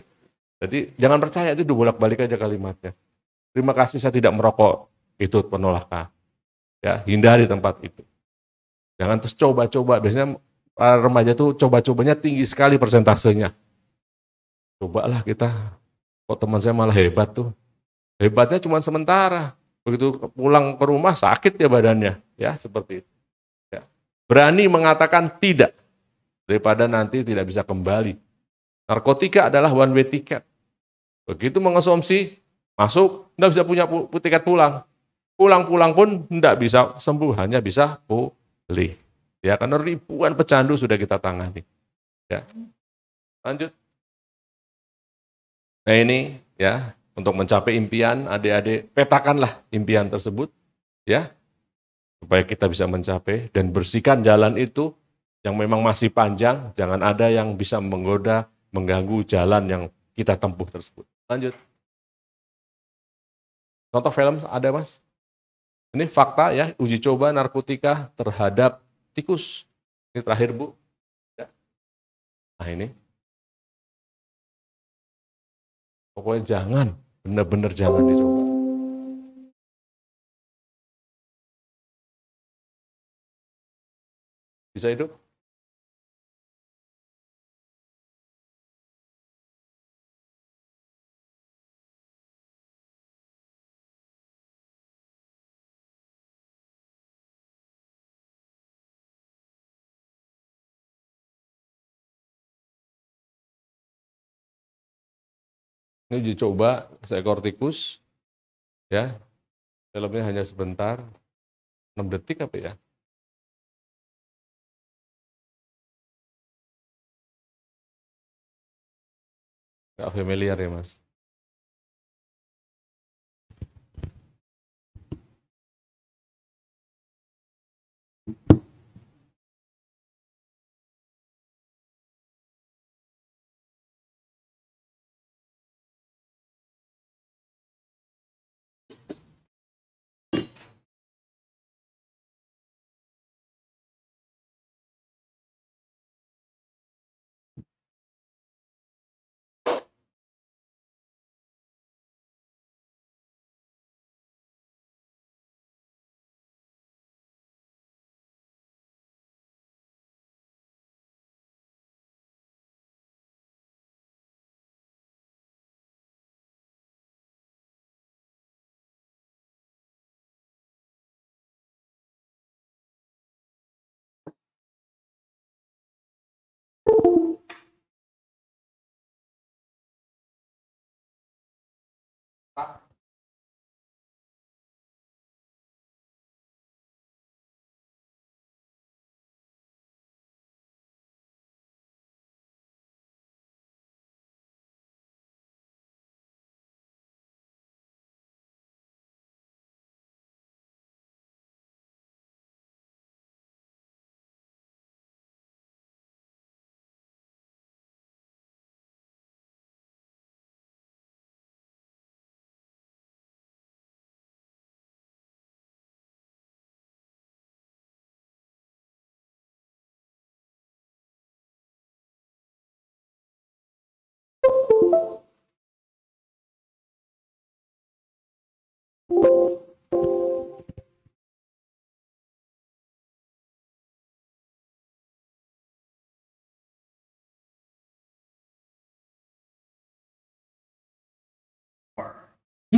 Jadi jangan percaya itu bolak balik aja kalimatnya. Terima kasih saya tidak merokok itu penolakan. Ya, hindari tempat itu. Jangan terus coba-coba. Biasanya para remaja tuh coba-cobanya tinggi sekali persentasenya. Cobalah kita. Kok teman saya malah hebat tuh. Hebatnya cuma sementara. Begitu pulang ke rumah sakit ya badannya. Ya, seperti itu. Ya. Berani mengatakan tidak. Daripada nanti tidak bisa kembali. Narkotika adalah one way ticket. Begitu mengonsumsi, masuk, tidak bisa punya tiket pulang pulang-pulang pun tidak bisa sembuh, hanya bisa pulih. Ya, karena ribuan pecandu sudah kita tangani. Ya. Lanjut. Nah ini ya untuk mencapai impian adik-adik petakanlah impian tersebut ya supaya kita bisa mencapai dan bersihkan jalan itu yang memang masih panjang jangan ada yang bisa menggoda mengganggu jalan yang kita tempuh tersebut lanjut contoh film ada mas ini fakta ya, uji coba narkotika terhadap tikus. Ini terakhir, Bu. Ya. Nah, ini. Pokoknya jangan, benar-benar jangan dicoba. Bisa hidup? Ini uji coba seekor tikus, ya. Dalamnya hanya sebentar, 6 detik apa ya? Gak familiar ya mas. Thank you.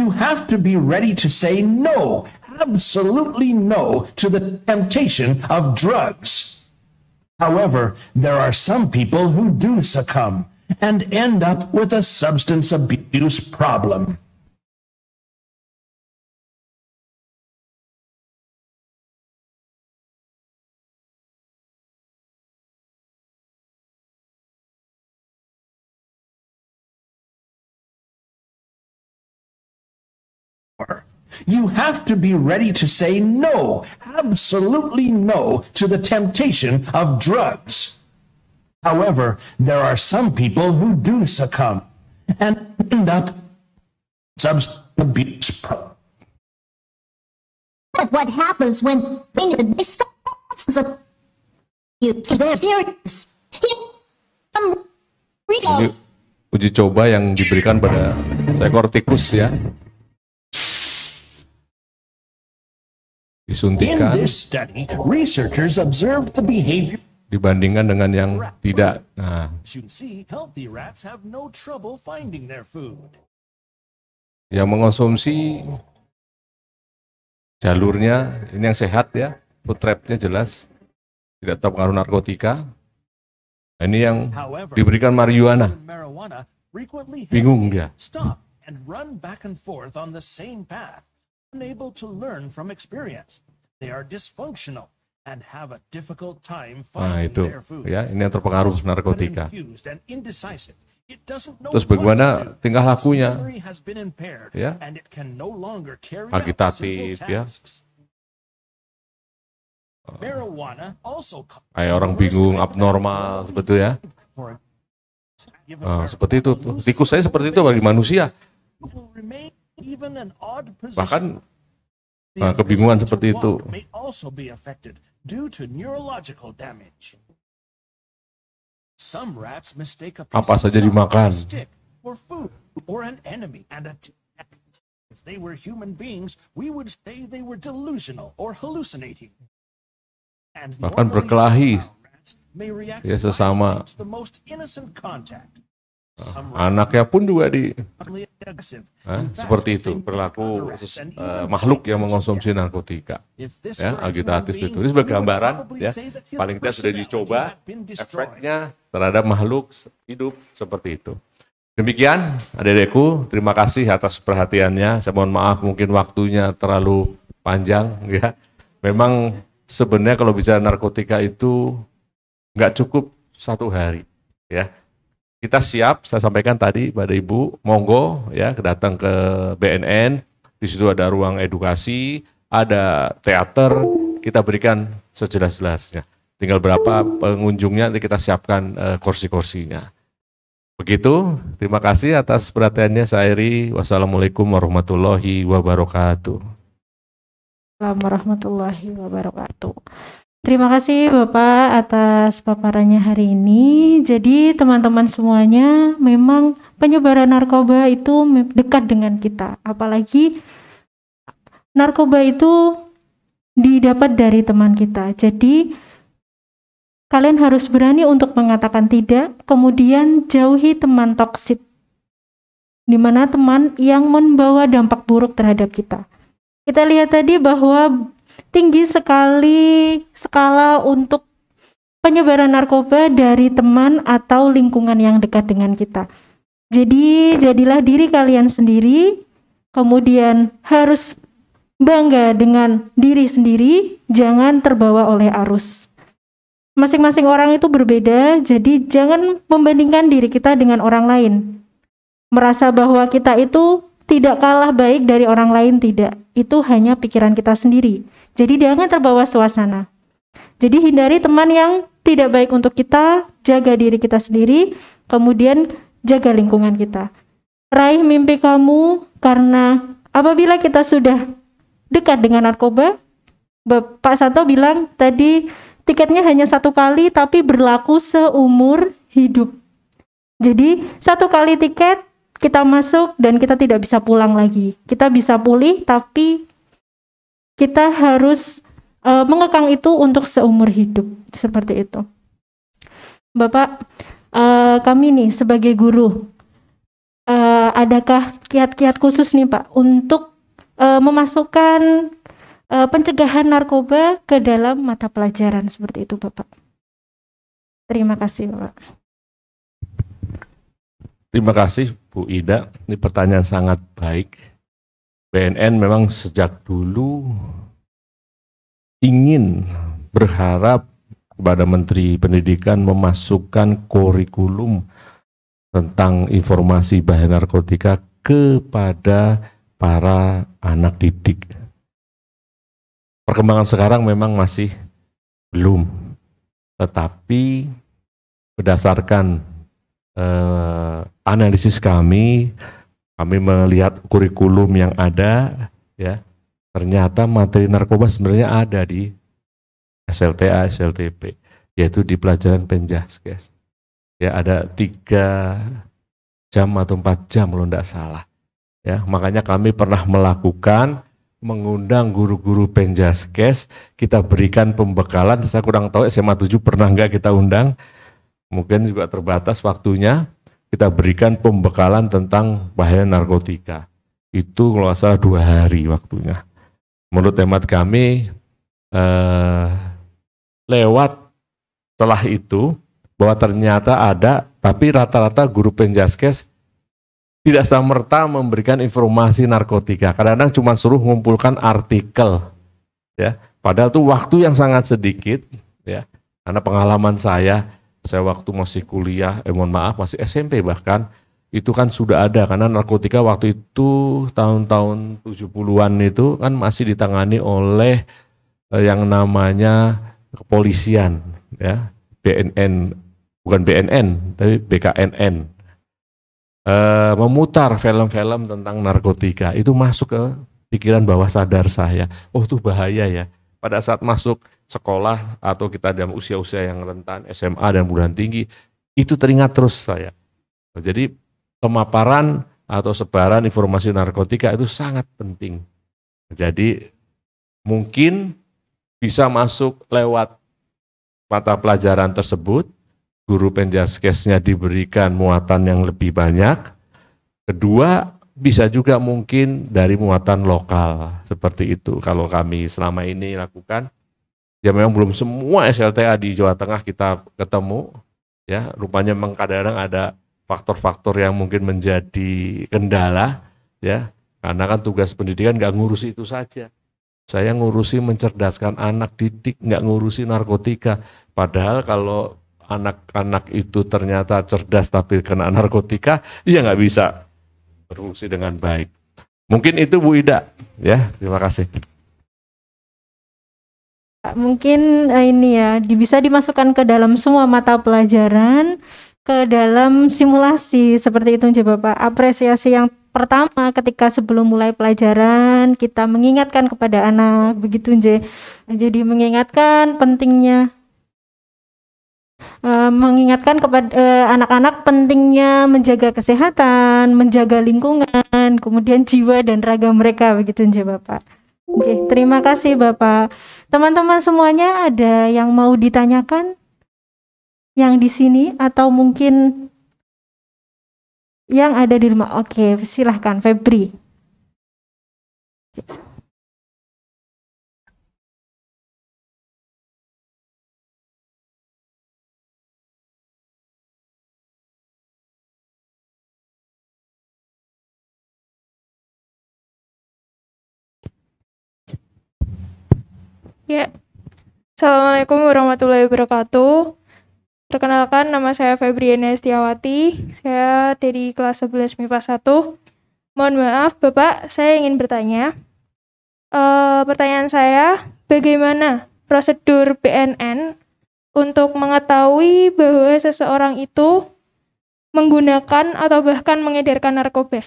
you have to be ready to say no, absolutely no, to the temptation of drugs. However, there are some people who do succumb and end up with a substance abuse problem. You have to be ready to say no, absolutely no, to the temptation of drugs. However, there are some people who do succumb and end up substance abuse. But what happens when they stop you to their serious? Uji coba yang diberikan pada seekor tikus ya. disuntikan. dibandingkan dengan yang tidak. Nah. Yang mengonsumsi jalurnya, ini yang sehat ya, food trapnya jelas, tidak terpengaruh narkotika. Nah, ini yang diberikan marijuana. Bingung dia unable to learn from experience. They are dysfunctional and have a difficult time nah, finding nah, itu their food. ya, ini yang terpengaruh narkotika. Terus bagaimana tingkah lakunya? Ya. Agitatif ya. Oh. Ayo orang bingung, abnormal, seperti ya. Uh, seperti itu, ya. oh, tikus saya seperti itu bagi manusia. Bahkan nah, kebingungan seperti itu. Apa saja dimakan? If they were human beings, we would say they were delusional or hallucinating. And bahkan berkelahi ya sesama the most innocent contact Ah, anaknya pun juga di eh, seperti itu berlaku uh, makhluk yang mengonsumsi narkotika. Ya, agitatif itu. Ini sebagai ya, paling tidak sudah dicoba efeknya terhadap makhluk hidup seperti itu. Demikian adik-adikku, terima kasih atas perhatiannya. Saya mohon maaf mungkin waktunya terlalu panjang ya. Memang sebenarnya kalau bicara narkotika itu nggak cukup satu hari ya kita siap, saya sampaikan tadi pada Ibu, monggo ya datang ke BNN, di situ ada ruang edukasi, ada teater, kita berikan sejelas-jelasnya. Tinggal berapa pengunjungnya, nanti kita siapkan uh, kursi-kursinya. Begitu, terima kasih atas perhatiannya Eri Wassalamualaikum warahmatullahi wabarakatuh. Wassalamualaikum warahmatullahi wabarakatuh. Terima kasih Bapak atas paparannya hari ini. Jadi teman-teman semuanya memang penyebaran narkoba itu dekat dengan kita. Apalagi narkoba itu didapat dari teman kita. Jadi kalian harus berani untuk mengatakan tidak, kemudian jauhi teman toksik. Di mana teman yang membawa dampak buruk terhadap kita. Kita lihat tadi bahwa tinggi sekali skala untuk penyebaran narkoba dari teman atau lingkungan yang dekat dengan kita. Jadi jadilah diri kalian sendiri, kemudian harus bangga dengan diri sendiri, jangan terbawa oleh arus. Masing-masing orang itu berbeda, jadi jangan membandingkan diri kita dengan orang lain. Merasa bahwa kita itu tidak kalah baik dari orang lain tidak. Itu hanya pikiran kita sendiri. Jadi jangan terbawa suasana. Jadi hindari teman yang tidak baik untuk kita, jaga diri kita sendiri, kemudian jaga lingkungan kita. Raih mimpi kamu karena apabila kita sudah dekat dengan narkoba, Pak Santo bilang tadi tiketnya hanya satu kali tapi berlaku seumur hidup. Jadi satu kali tiket kita masuk dan kita tidak bisa pulang lagi. Kita bisa pulih, tapi kita harus uh, mengekang itu untuk seumur hidup seperti itu. Bapak, uh, kami nih sebagai guru, uh, adakah kiat-kiat khusus nih Pak untuk uh, memasukkan uh, pencegahan narkoba ke dalam mata pelajaran seperti itu Bapak? Terima kasih Bapak. Terima kasih Bu Ida, ini pertanyaan sangat baik. BNN memang sejak dulu ingin berharap kepada Menteri Pendidikan memasukkan kurikulum tentang informasi bahaya narkotika kepada para anak didik. Perkembangan sekarang memang masih belum, tetapi berdasarkan eh, analisis kami, kami melihat kurikulum yang ada, ya ternyata materi narkoba sebenarnya ada di SLTA, SLTP, yaitu di pelajaran penjaskes. Ya ada tiga jam atau empat jam kalau tidak salah. Ya, makanya kami pernah melakukan mengundang guru-guru penjaskes, kita berikan pembekalan, saya kurang tahu SMA 7 pernah nggak kita undang, mungkin juga terbatas waktunya, kita berikan pembekalan tentang bahaya narkotika. Itu kalau asal dua hari waktunya. Menurut hemat kami, eh, lewat setelah itu bahwa ternyata ada, tapi rata-rata guru penjaskes tidak serta memberikan informasi narkotika. Kadang-kadang cuma suruh mengumpulkan artikel, ya. Padahal itu waktu yang sangat sedikit, ya. Karena pengalaman saya, saya waktu masih kuliah, eh mohon maaf masih SMP bahkan itu kan sudah ada karena narkotika waktu itu tahun-tahun 70-an itu kan masih ditangani oleh eh, yang namanya kepolisian ya BNN bukan BNN tapi BKNN e, eh, memutar film-film tentang narkotika itu masuk ke pikiran bawah sadar saya oh tuh bahaya ya pada saat masuk sekolah atau kita dalam usia-usia yang rentan SMA dan perguruan tinggi itu teringat terus saya. Jadi pemaparan atau sebaran informasi narkotika itu sangat penting. Jadi mungkin bisa masuk lewat mata pelajaran tersebut, guru penjaskesnya diberikan muatan yang lebih banyak. Kedua, bisa juga mungkin dari muatan lokal seperti itu. Kalau kami selama ini lakukan ya memang belum semua SLTA di Jawa Tengah kita ketemu ya rupanya memang kadang-kadang ada faktor-faktor yang mungkin menjadi kendala ya karena kan tugas pendidikan nggak ngurusi itu saja saya ngurusi mencerdaskan anak didik nggak ngurusi narkotika padahal kalau anak-anak itu ternyata cerdas tapi kena narkotika ya nggak bisa berfungsi dengan baik mungkin itu Bu Ida ya terima kasih mungkin uh, ini ya bisa dimasukkan ke dalam semua mata pelajaran ke dalam simulasi seperti itu coba Pak apresiasi yang pertama ketika sebelum mulai pelajaran kita mengingatkan kepada anak begitu Nje jadi mengingatkan pentingnya Uh, mengingatkan kepada anak eh, anak-anak pentingnya menjaga kesehatan, menjaga lingkungan, kemudian jiwa dan raga mereka begitu Nje Bapak terima kasih Bapak. Teman-teman semuanya ada yang mau ditanyakan? Yang di sini atau mungkin yang ada di rumah? Oke, silahkan Febri. Ya. Assalamualaikum warahmatullahi wabarakatuh. Perkenalkan nama saya Febriana Setiawati. Saya dari kelas 11 MIPA 1. Mohon maaf Bapak, saya ingin bertanya. E, pertanyaan saya, bagaimana prosedur BNN untuk mengetahui bahwa seseorang itu menggunakan atau bahkan mengedarkan narkoba?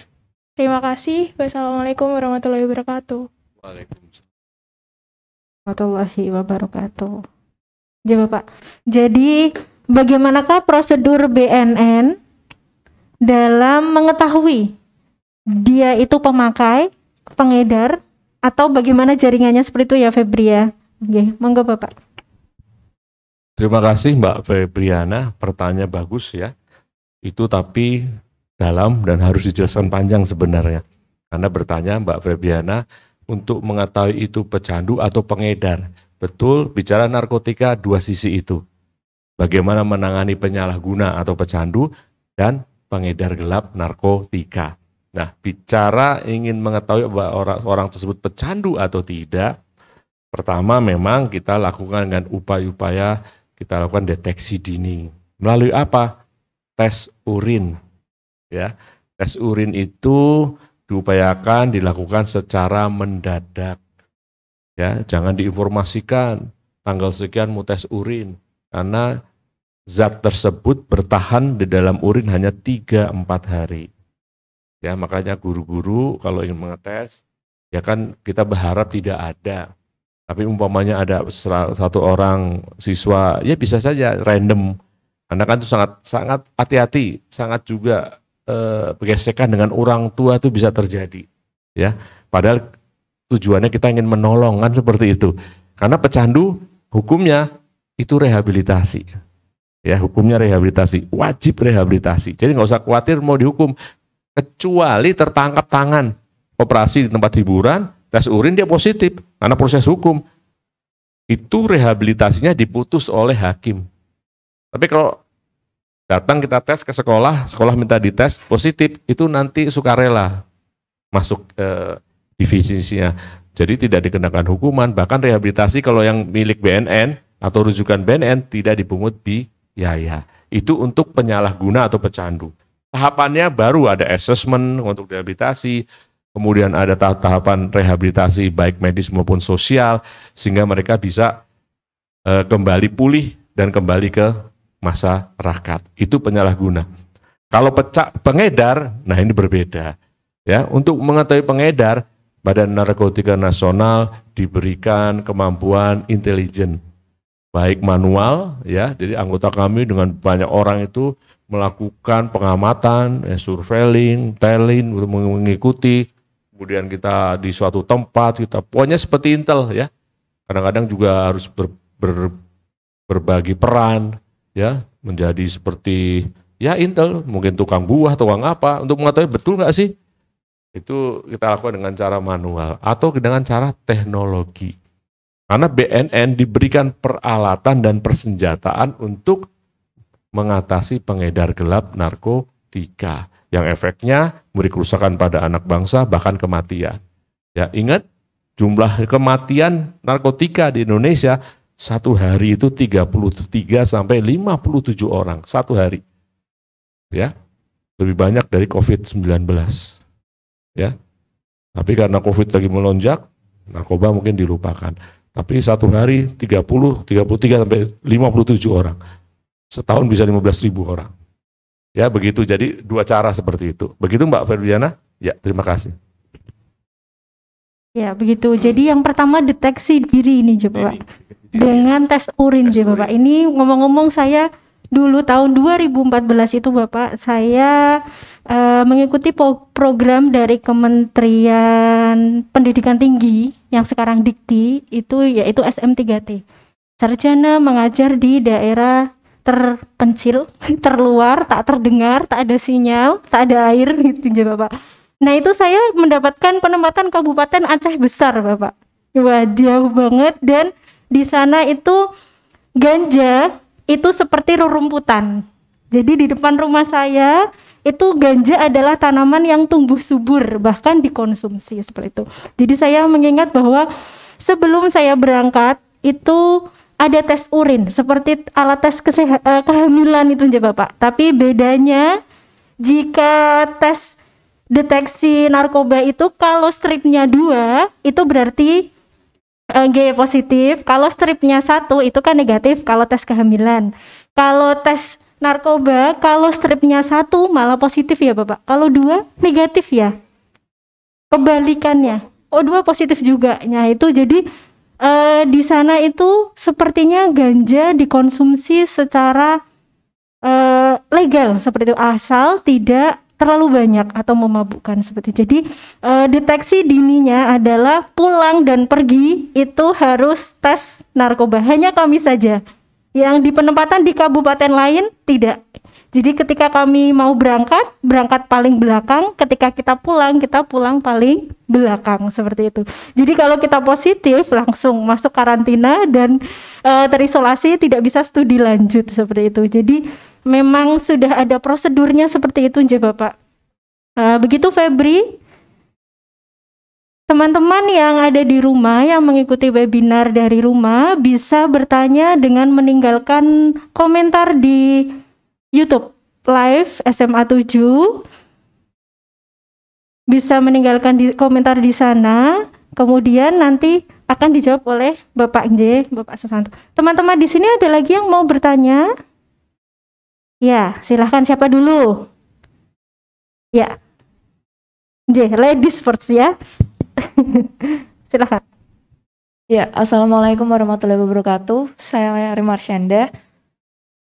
Terima kasih. Wassalamualaikum warahmatullahi wabarakatuh. Waalaikumsalam warahmatullahi wabarakatuh. Jawab Pak. Jadi bagaimanakah prosedur BNN dalam mengetahui dia itu pemakai, pengedar, atau bagaimana jaringannya seperti itu ya Febria? ya? Oke, monggo Bapak. Terima kasih Mbak Febriana, pertanyaan bagus ya. Itu tapi dalam dan harus dijelaskan panjang sebenarnya. Karena bertanya Mbak Febriana, untuk mengetahui itu pecandu atau pengedar. Betul, bicara narkotika dua sisi itu. Bagaimana menangani penyalahguna atau pecandu dan pengedar gelap narkotika. Nah, bicara ingin mengetahui bahwa orang, orang tersebut pecandu atau tidak, pertama memang kita lakukan dengan upaya-upaya kita lakukan deteksi dini. Melalui apa? Tes urin. Ya, tes urin itu diupayakan dilakukan secara mendadak. Ya, jangan diinformasikan tanggal sekian mau tes urin karena zat tersebut bertahan di dalam urin hanya 3-4 hari. Ya, makanya guru-guru kalau ingin mengetes ya kan kita berharap tidak ada. Tapi umpamanya ada satu orang siswa, ya bisa saja random. Anda kan itu sangat sangat hati-hati, sangat juga eh, dengan orang tua itu bisa terjadi ya padahal tujuannya kita ingin menolong kan seperti itu karena pecandu hukumnya itu rehabilitasi ya hukumnya rehabilitasi wajib rehabilitasi jadi nggak usah khawatir mau dihukum kecuali tertangkap tangan operasi di tempat hiburan tes urin dia positif karena proses hukum itu rehabilitasinya diputus oleh hakim tapi kalau Datang kita tes ke sekolah, sekolah minta dites positif, itu nanti sukarela masuk ke eh, divisinya. Jadi tidak dikenakan hukuman, bahkan rehabilitasi kalau yang milik BNN atau rujukan BNN tidak dipungut biaya. Itu untuk penyalahguna atau pecandu. Tahapannya baru ada assessment untuk rehabilitasi, kemudian ada tah tahapan rehabilitasi baik medis maupun sosial, sehingga mereka bisa eh, kembali pulih dan kembali ke masyarakat. Itu penyalahguna. Kalau pecah pengedar, nah ini berbeda. Ya, untuk mengetahui pengedar, Badan Narkotika Nasional diberikan kemampuan intelijen baik manual ya jadi anggota kami dengan banyak orang itu melakukan pengamatan ya, surveilling tailing mengikuti kemudian kita di suatu tempat kita pokoknya seperti intel ya kadang-kadang juga harus ber, ber, berbagi peran ya menjadi seperti ya intel mungkin tukang buah tukang apa untuk mengetahui betul nggak sih itu kita lakukan dengan cara manual atau dengan cara teknologi karena BNN diberikan peralatan dan persenjataan untuk mengatasi pengedar gelap narkotika yang efeknya memberi kerusakan pada anak bangsa bahkan kematian. Ya, ingat jumlah kematian narkotika di Indonesia satu hari itu 33 sampai 57 orang satu hari. Ya. Lebih banyak dari COVID-19. Ya. Tapi karena COVID lagi melonjak, narkoba mungkin dilupakan. Tapi satu hari 30, 33 sampai 57 orang. Setahun bisa 15 ribu orang. Ya begitu, jadi dua cara seperti itu. Begitu Mbak Ferdiana? Ya, terima kasih. Ya begitu, jadi yang pertama deteksi diri ini coba. Jadi, dengan tes urin sih Bapak. Ini ngomong-ngomong saya dulu tahun 2014 itu Bapak saya uh, mengikuti program dari Kementerian Pendidikan Tinggi yang sekarang Dikti itu yaitu SM3T. Sarjana mengajar di daerah terpencil, terluar, tak terdengar, tak ada sinyal, tak ada air gitu aja Bapak. Nah itu saya mendapatkan penempatan Kabupaten Aceh Besar Bapak. Wah jauh banget dan di sana itu ganja itu seperti rerumputan. Jadi di depan rumah saya itu ganja adalah tanaman yang tumbuh subur bahkan dikonsumsi seperti itu. Jadi saya mengingat bahwa sebelum saya berangkat itu ada tes urin seperti alat tes keseha- eh, kehamilan itu aja Bapak. Tapi bedanya jika tes deteksi narkoba itu kalau stripnya dua itu berarti Eh, G positif. Kalau stripnya satu itu kan negatif kalau tes kehamilan. Kalau tes narkoba, kalau stripnya satu malah positif ya Bapak. Kalau dua negatif ya. Kebalikannya. Oh dua positif juga. Nah itu jadi eh, di sana itu sepertinya ganja dikonsumsi secara eh, legal seperti itu asal tidak terlalu banyak atau memabukkan seperti jadi uh, deteksi dininya adalah pulang dan pergi itu harus tes narkoba hanya kami saja yang di penempatan di kabupaten lain tidak jadi ketika kami mau berangkat, berangkat paling belakang, ketika kita pulang, kita pulang paling belakang seperti itu. Jadi kalau kita positif langsung masuk karantina dan e, terisolasi tidak bisa studi lanjut seperti itu. Jadi memang sudah ada prosedurnya seperti itu, ya Bapak. E, begitu Febri, Teman-teman yang ada di rumah yang mengikuti webinar dari rumah bisa bertanya dengan meninggalkan komentar di YouTube live SMA 7 bisa meninggalkan di, komentar di sana kemudian nanti akan dijawab oleh Bapak J, Bapak Sesanto. Teman-teman di sini ada lagi yang mau bertanya? Ya, silahkan siapa dulu? Ya, J, ladies first ya. silahkan. Ya, Assalamualaikum warahmatullahi wabarakatuh. Saya Rima Shanda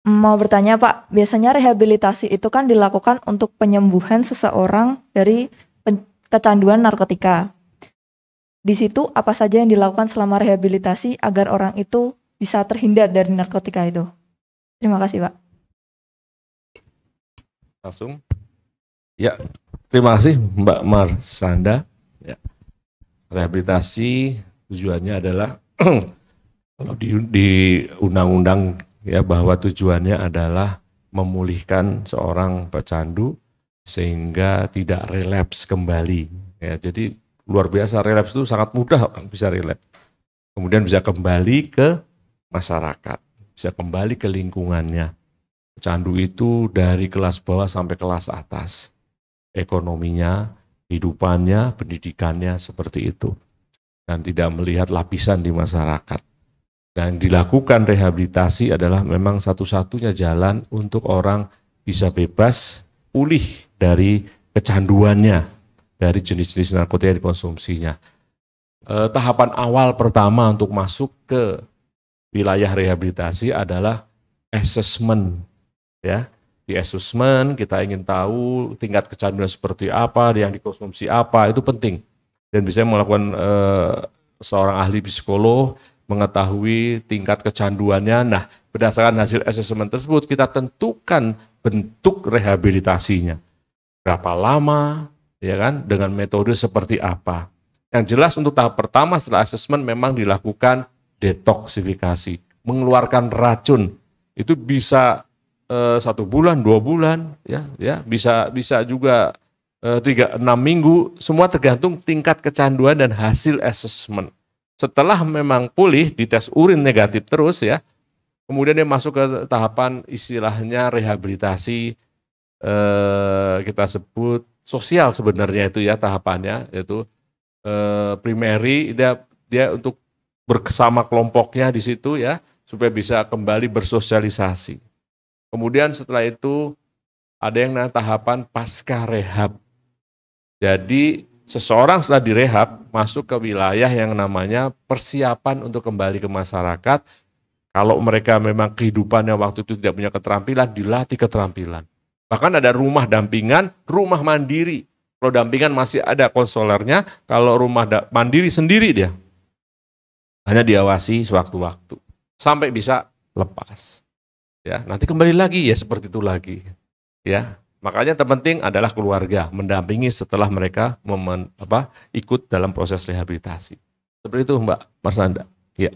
Mau bertanya Pak, biasanya rehabilitasi itu kan dilakukan untuk penyembuhan seseorang dari kecanduan narkotika. Di situ apa saja yang dilakukan selama rehabilitasi agar orang itu bisa terhindar dari narkotika itu? Terima kasih Pak. Langsung. Ya, terima kasih Mbak Marsanda. Ya. Rehabilitasi tujuannya adalah kalau di, di undang-undang ya bahwa tujuannya adalah memulihkan seorang pecandu sehingga tidak relaps kembali. Ya, jadi luar biasa relaps itu sangat mudah kan, bisa relaps. Kemudian bisa kembali ke masyarakat, bisa kembali ke lingkungannya. Pecandu itu dari kelas bawah sampai kelas atas. Ekonominya, hidupannya pendidikannya seperti itu. Dan tidak melihat lapisan di masyarakat. Dan dilakukan rehabilitasi adalah memang satu-satunya jalan untuk orang bisa bebas pulih dari kecanduannya, dari jenis-jenis narkotika yang dikonsumsinya. E, tahapan awal pertama untuk masuk ke wilayah rehabilitasi adalah assessment ya di assessment kita ingin tahu tingkat kecanduan seperti apa yang dikonsumsi apa itu penting dan bisa melakukan e, seorang ahli psikolog mengetahui tingkat kecanduannya. Nah, berdasarkan hasil asesmen tersebut, kita tentukan bentuk rehabilitasinya. Berapa lama, ya kan, dengan metode seperti apa. Yang jelas untuk tahap pertama setelah asesmen memang dilakukan detoksifikasi, mengeluarkan racun. Itu bisa eh, satu bulan, dua bulan, ya, ya bisa bisa juga eh, tiga enam minggu. Semua tergantung tingkat kecanduan dan hasil asesmen setelah memang pulih di tes urin negatif terus ya, kemudian dia masuk ke tahapan istilahnya rehabilitasi eh, kita sebut sosial sebenarnya itu ya tahapannya yaitu eh, primary dia dia untuk bersama kelompoknya di situ ya supaya bisa kembali bersosialisasi. Kemudian setelah itu ada yang namanya tahapan pasca rehab. Jadi seseorang setelah direhab masuk ke wilayah yang namanya persiapan untuk kembali ke masyarakat. Kalau mereka memang kehidupannya waktu itu tidak punya keterampilan, dilatih keterampilan. Bahkan ada rumah dampingan, rumah mandiri. Kalau dampingan masih ada konsolernya, kalau rumah mandiri sendiri dia. Hanya diawasi sewaktu-waktu. Sampai bisa lepas. Ya, nanti kembali lagi ya seperti itu lagi. Ya, Makanya terpenting adalah keluarga mendampingi setelah mereka memen, apa, ikut dalam proses rehabilitasi. Seperti itu Mbak Marsanda. Ya.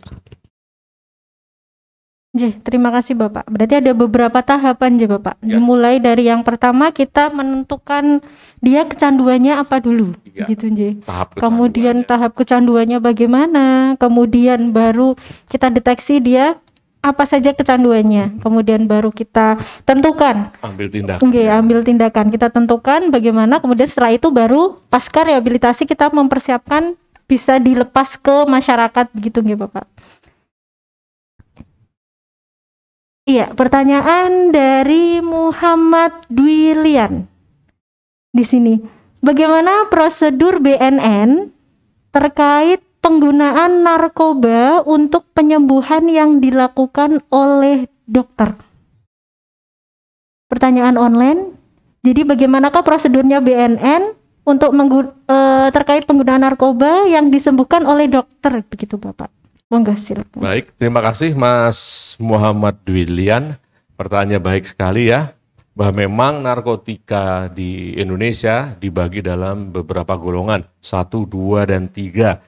Jih, terima kasih Bapak. Berarti ada beberapa tahapan ya Bapak. Ya. Mulai dari yang pertama kita menentukan dia kecanduannya apa dulu, ya. gitu Jih. Tahap Kemudian tahap kecanduannya bagaimana, kemudian baru kita deteksi dia apa saja kecanduannya. Kemudian baru kita tentukan. Ambil tindakan. okay, ya. ambil tindakan. Kita tentukan bagaimana kemudian setelah itu baru pasca rehabilitasi kita mempersiapkan bisa dilepas ke masyarakat begitu nggih, Bapak. Iya, pertanyaan dari Muhammad Dwilian di sini. Bagaimana prosedur BNN terkait penggunaan narkoba untuk penyembuhan yang dilakukan oleh dokter. Pertanyaan online. Jadi bagaimanakah prosedurnya BNN untuk eh, terkait penggunaan narkoba yang disembuhkan oleh dokter begitu Bapak? Monggo Baik, terima kasih Mas Muhammad Dwilian. Pertanyaan baik sekali ya. Bahwa memang narkotika di Indonesia dibagi dalam beberapa golongan, satu, dua, dan tiga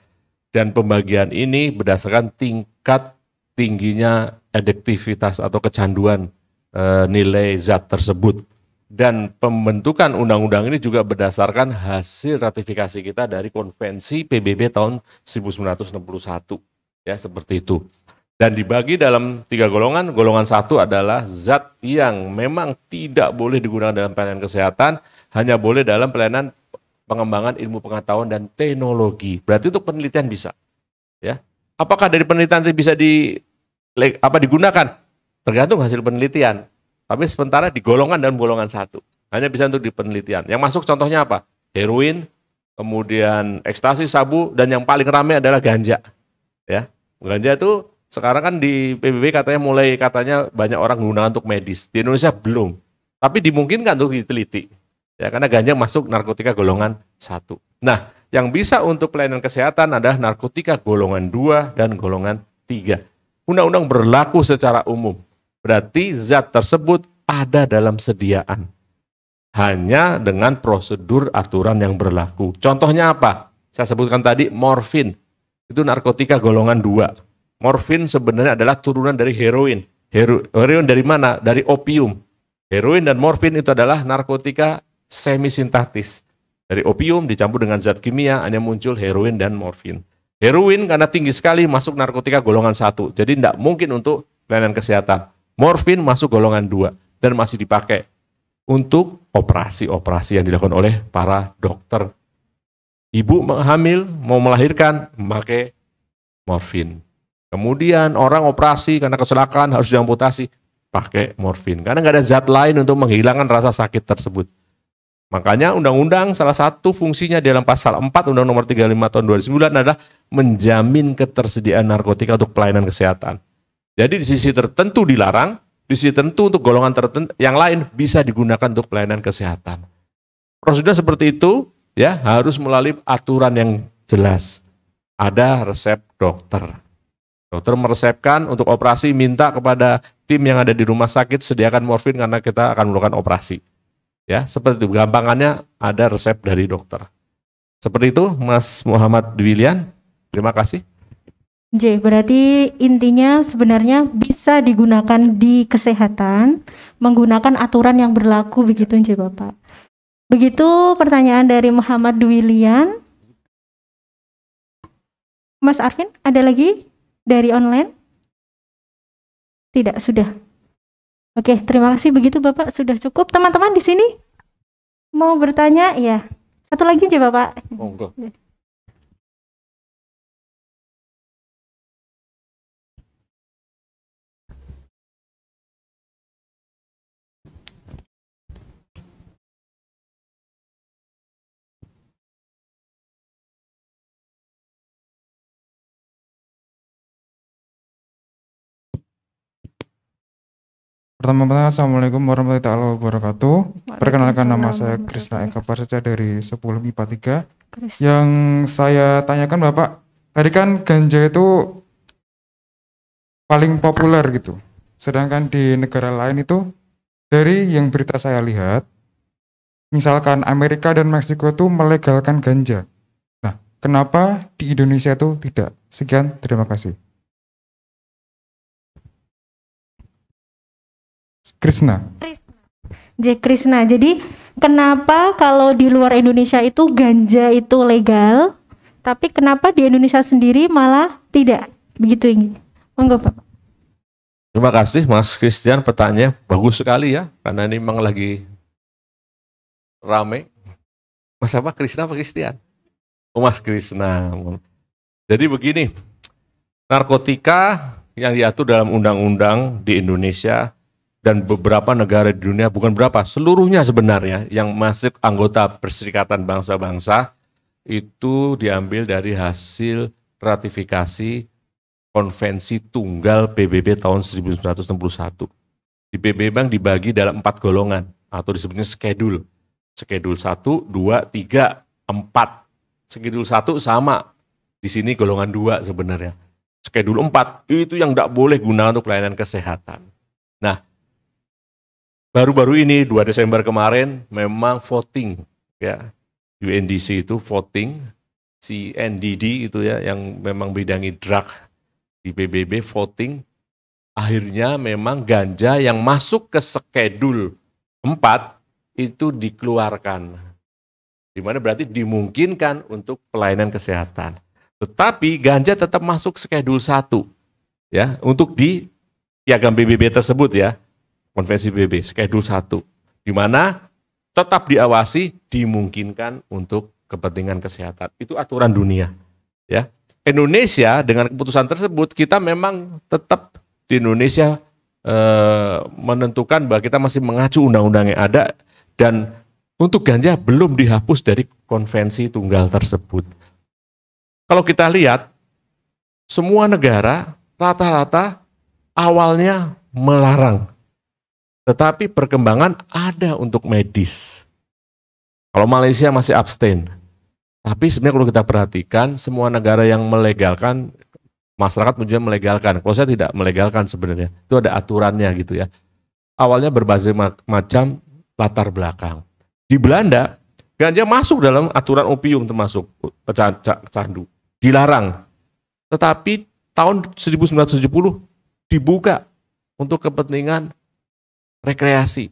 dan pembagian ini berdasarkan tingkat tingginya adiktivitas atau kecanduan e, nilai zat tersebut. Dan pembentukan undang-undang ini juga berdasarkan hasil ratifikasi kita dari konvensi PBB tahun 1961. Ya, seperti itu. Dan dibagi dalam tiga golongan. Golongan satu adalah zat yang memang tidak boleh digunakan dalam pelayanan kesehatan, hanya boleh dalam pelayanan pengembangan ilmu pengetahuan dan teknologi. Berarti untuk penelitian bisa. Ya. Apakah dari penelitian itu bisa di apa digunakan? Tergantung hasil penelitian. Tapi sementara digolongkan dalam golongan satu. Hanya bisa untuk di penelitian. Yang masuk contohnya apa? Heroin, kemudian ekstasi, sabu, dan yang paling ramai adalah ganja. Ya, ganja itu sekarang kan di PBB katanya mulai katanya banyak orang menggunakan untuk medis. Di Indonesia belum. Tapi dimungkinkan untuk diteliti. Ya, karena ganja masuk narkotika golongan satu. Nah, yang bisa untuk pelayanan kesehatan adalah narkotika golongan 2 dan golongan 3. Undang-undang berlaku secara umum. Berarti zat tersebut ada dalam sediaan. Hanya dengan prosedur aturan yang berlaku. Contohnya apa? Saya sebutkan tadi morfin. Itu narkotika golongan 2. Morfin sebenarnya adalah turunan dari heroin. Hero, heroin dari mana? Dari opium. Heroin dan morfin itu adalah narkotika semi semisintatis. Dari opium dicampur dengan zat kimia, hanya muncul heroin dan morfin. Heroin karena tinggi sekali masuk narkotika golongan satu, jadi tidak mungkin untuk pelayanan kesehatan. Morfin masuk golongan dua dan masih dipakai untuk operasi-operasi yang dilakukan oleh para dokter. Ibu hamil mau melahirkan memakai morfin. Kemudian orang operasi karena kecelakaan harus diamputasi pakai morfin karena nggak ada zat lain untuk menghilangkan rasa sakit tersebut. Makanya undang-undang salah satu fungsinya dalam pasal 4 Undang nomor 35 tahun 2009 adalah menjamin ketersediaan narkotika untuk pelayanan kesehatan. Jadi di sisi tertentu dilarang, di sisi tertentu untuk golongan tertentu yang lain bisa digunakan untuk pelayanan kesehatan. Prosedur seperti itu ya harus melalui aturan yang jelas. Ada resep dokter. Dokter meresepkan untuk operasi minta kepada tim yang ada di rumah sakit sediakan morfin karena kita akan melakukan operasi. Ya, seperti itu. Gampangannya ada resep dari dokter. Seperti itu, Mas Muhammad Dwilian Terima kasih. J, berarti intinya sebenarnya bisa digunakan di kesehatan menggunakan aturan yang berlaku begitu J Bapak. Begitu pertanyaan dari Muhammad Dwilian. Mas Arvin, ada lagi dari online? Tidak, sudah. Oke, terima kasih begitu Bapak sudah cukup. Teman-teman di sini mau bertanya ya. Satu lagi aja Bapak. Oh, Pertama tama Assalamualaikum warahmatullahi wabarakatuh. Perkenalkan nama saya Krisna Eka Parsaja dari 10 IPA 3. Krista. Yang saya tanyakan Bapak, tadi kan ganja itu paling populer gitu. Sedangkan di negara lain itu dari yang berita saya lihat, misalkan Amerika dan Meksiko itu melegalkan ganja. Nah, kenapa di Indonesia itu tidak? Sekian, terima kasih. Krishna. J Krishna. Jadi kenapa kalau di luar Indonesia itu ganja itu legal, tapi kenapa di Indonesia sendiri malah tidak? Begitu ini. Monggo Pak. Terima kasih Mas Christian petanya bagus sekali ya karena ini memang lagi rame. Mas apa Krishna apa Christian? Oh Mas Krishna. Jadi begini, narkotika yang diatur dalam undang-undang di Indonesia dan beberapa negara di dunia bukan berapa seluruhnya sebenarnya yang masuk anggota Perserikatan Bangsa-Bangsa itu diambil dari hasil ratifikasi Konvensi Tunggal PBB tahun 1961. Di PBB Bang dibagi dalam empat golongan atau disebutnya schedule. Schedule 1, 2, 3, 4. Schedule 1 sama. Di sini golongan 2 sebenarnya. Schedule 4 itu yang tidak boleh guna untuk pelayanan kesehatan. Nah, baru-baru ini 2 Desember kemarin memang voting ya UNDC itu voting si NDD itu ya yang memang bidangi drug di PBB voting akhirnya memang ganja yang masuk ke skedul 4 itu dikeluarkan di mana berarti dimungkinkan untuk pelayanan kesehatan tetapi ganja tetap masuk skedul 1 ya untuk di piagam PBB tersebut ya konvensi PBB, schedule 1, di mana tetap diawasi dimungkinkan untuk kepentingan kesehatan. Itu aturan dunia. Ya, Indonesia dengan keputusan tersebut kita memang tetap di Indonesia e, menentukan bahwa kita masih mengacu undang-undang yang ada dan untuk ganja belum dihapus dari konvensi tunggal tersebut. Kalau kita lihat semua negara rata-rata awalnya melarang tetapi perkembangan ada untuk medis. Kalau Malaysia masih abstain. Tapi sebenarnya kalau kita perhatikan, semua negara yang melegalkan, masyarakat juga melegalkan. Kalau saya tidak melegalkan sebenarnya. Itu ada aturannya gitu ya. Awalnya berbagai macam latar belakang. Di Belanda, ganja masuk dalam aturan opium termasuk candu. Dilarang. Tetapi tahun 1970 dibuka untuk kepentingan rekreasi.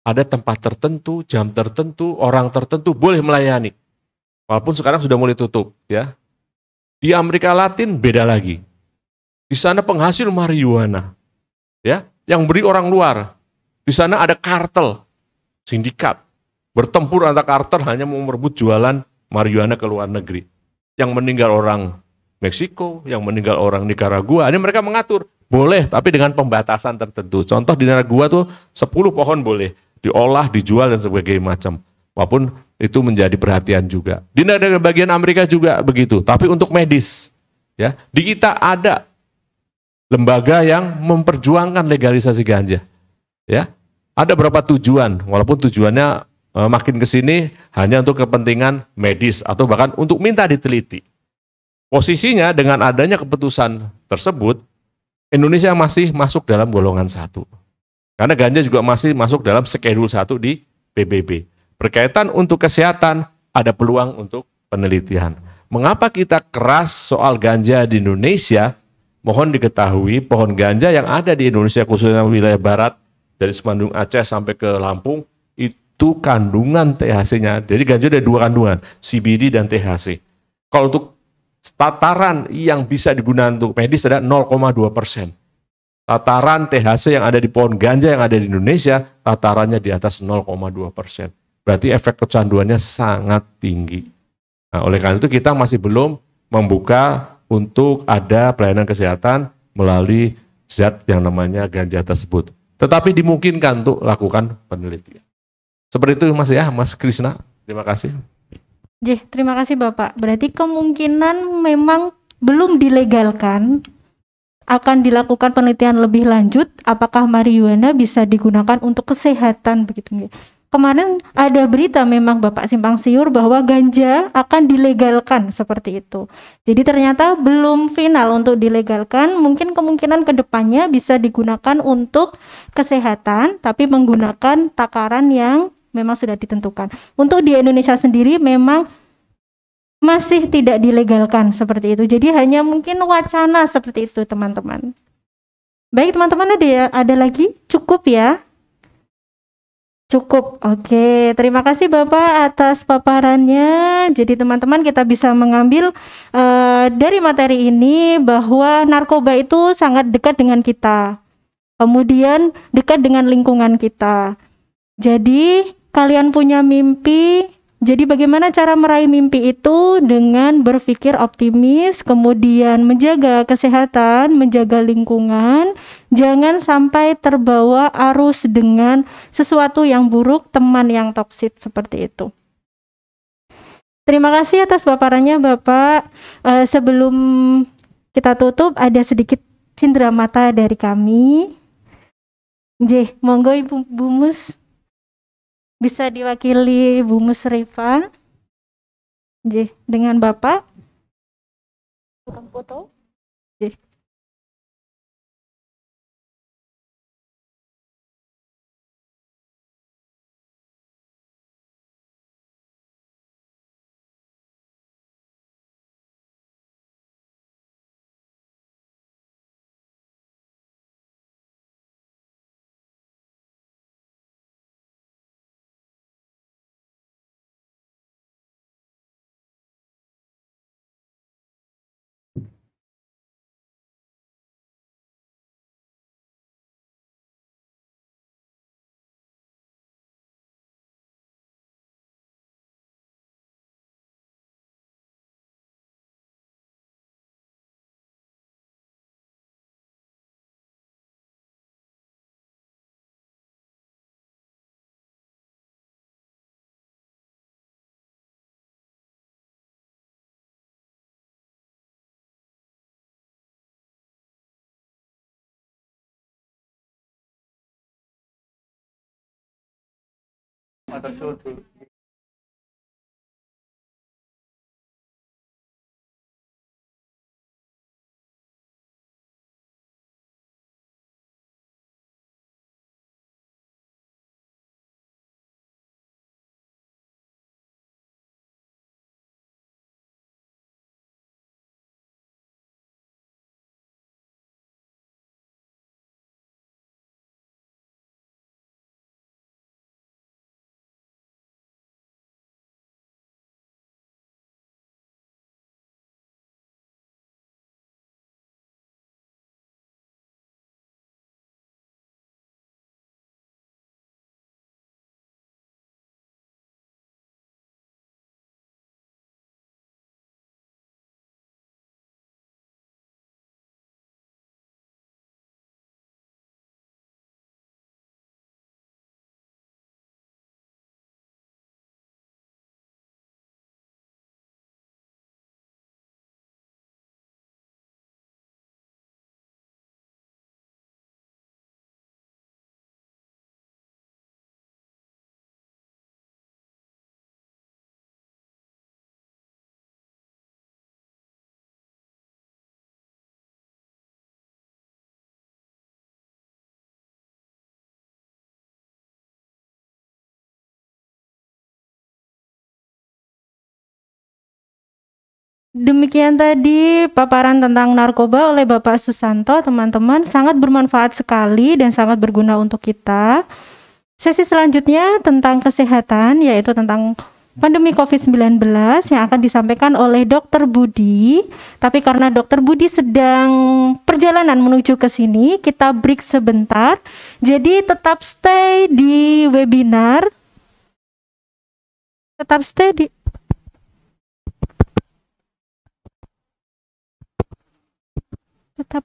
Ada tempat tertentu, jam tertentu, orang tertentu boleh melayani. Walaupun sekarang sudah mulai tutup, ya. Di Amerika Latin beda lagi. Di sana penghasil marijuana, ya, yang beri orang luar. Di sana ada kartel, sindikat, bertempur antar kartel hanya mau merebut jualan marijuana ke luar negeri. Yang meninggal orang Meksiko, yang meninggal orang Nicaragua. Ini mereka mengatur, boleh, tapi dengan pembatasan tertentu. Contoh di negara gua tuh 10 pohon boleh diolah, dijual dan sebagainya macam. Walaupun itu menjadi perhatian juga. Di negara bagian Amerika juga begitu, tapi untuk medis. Ya, di kita ada lembaga yang memperjuangkan legalisasi ganja. Ya. Ada berapa tujuan, walaupun tujuannya eh, makin ke sini hanya untuk kepentingan medis atau bahkan untuk minta diteliti. Posisinya dengan adanya keputusan tersebut, Indonesia masih masuk dalam golongan satu. Karena ganja juga masih masuk dalam schedule satu di PBB. Berkaitan untuk kesehatan, ada peluang untuk penelitian. Mengapa kita keras soal ganja di Indonesia? Mohon diketahui pohon ganja yang ada di Indonesia khususnya wilayah barat dari Semandung Aceh sampai ke Lampung itu kandungan THC-nya. Jadi ganja ada dua kandungan, CBD dan THC. Kalau untuk Tataran yang bisa digunakan untuk medis ada 0,2 persen. Tataran THC yang ada di pohon ganja yang ada di Indonesia, tatarannya di atas 0,2 persen. Berarti efek kecanduannya sangat tinggi. Nah, oleh karena itu kita masih belum membuka untuk ada pelayanan kesehatan melalui zat yang namanya ganja tersebut. Tetapi dimungkinkan untuk lakukan penelitian. Seperti itu Mas ya, Mas Krisna. Terima kasih. Jih, terima kasih Bapak. Berarti kemungkinan memang belum dilegalkan akan dilakukan penelitian lebih lanjut apakah marijuana bisa digunakan untuk kesehatan begitu Kemarin ada berita memang Bapak simpang siur bahwa ganja akan dilegalkan seperti itu. Jadi ternyata belum final untuk dilegalkan, mungkin kemungkinan kedepannya bisa digunakan untuk kesehatan tapi menggunakan takaran yang memang sudah ditentukan. Untuk di Indonesia sendiri memang masih tidak dilegalkan seperti itu. Jadi hanya mungkin wacana seperti itu, teman-teman. Baik, teman-teman ada ya, ada lagi? Cukup ya? Cukup. Oke, terima kasih Bapak atas paparannya. Jadi teman-teman kita bisa mengambil uh, dari materi ini bahwa narkoba itu sangat dekat dengan kita. Kemudian dekat dengan lingkungan kita. Jadi kalian punya mimpi. Jadi bagaimana cara meraih mimpi itu dengan berpikir optimis, kemudian menjaga kesehatan, menjaga lingkungan, jangan sampai terbawa arus dengan sesuatu yang buruk, teman yang toksik seperti itu. Terima kasih atas paparannya Bapak. Uh, sebelum kita tutup ada sedikit cindera mata dari kami. J, monggo Ibu Bumus bisa diwakili Bu Musrifa dengan Bapak foto other show to Demikian tadi paparan tentang narkoba oleh Bapak Susanto, teman-teman. Sangat bermanfaat sekali dan sangat berguna untuk kita. Sesi selanjutnya tentang kesehatan, yaitu tentang pandemi COVID-19 yang akan disampaikan oleh Dr. Budi. Tapi karena Dr. Budi sedang perjalanan menuju ke sini, kita break sebentar. Jadi tetap stay di webinar. Tetap stay di tetap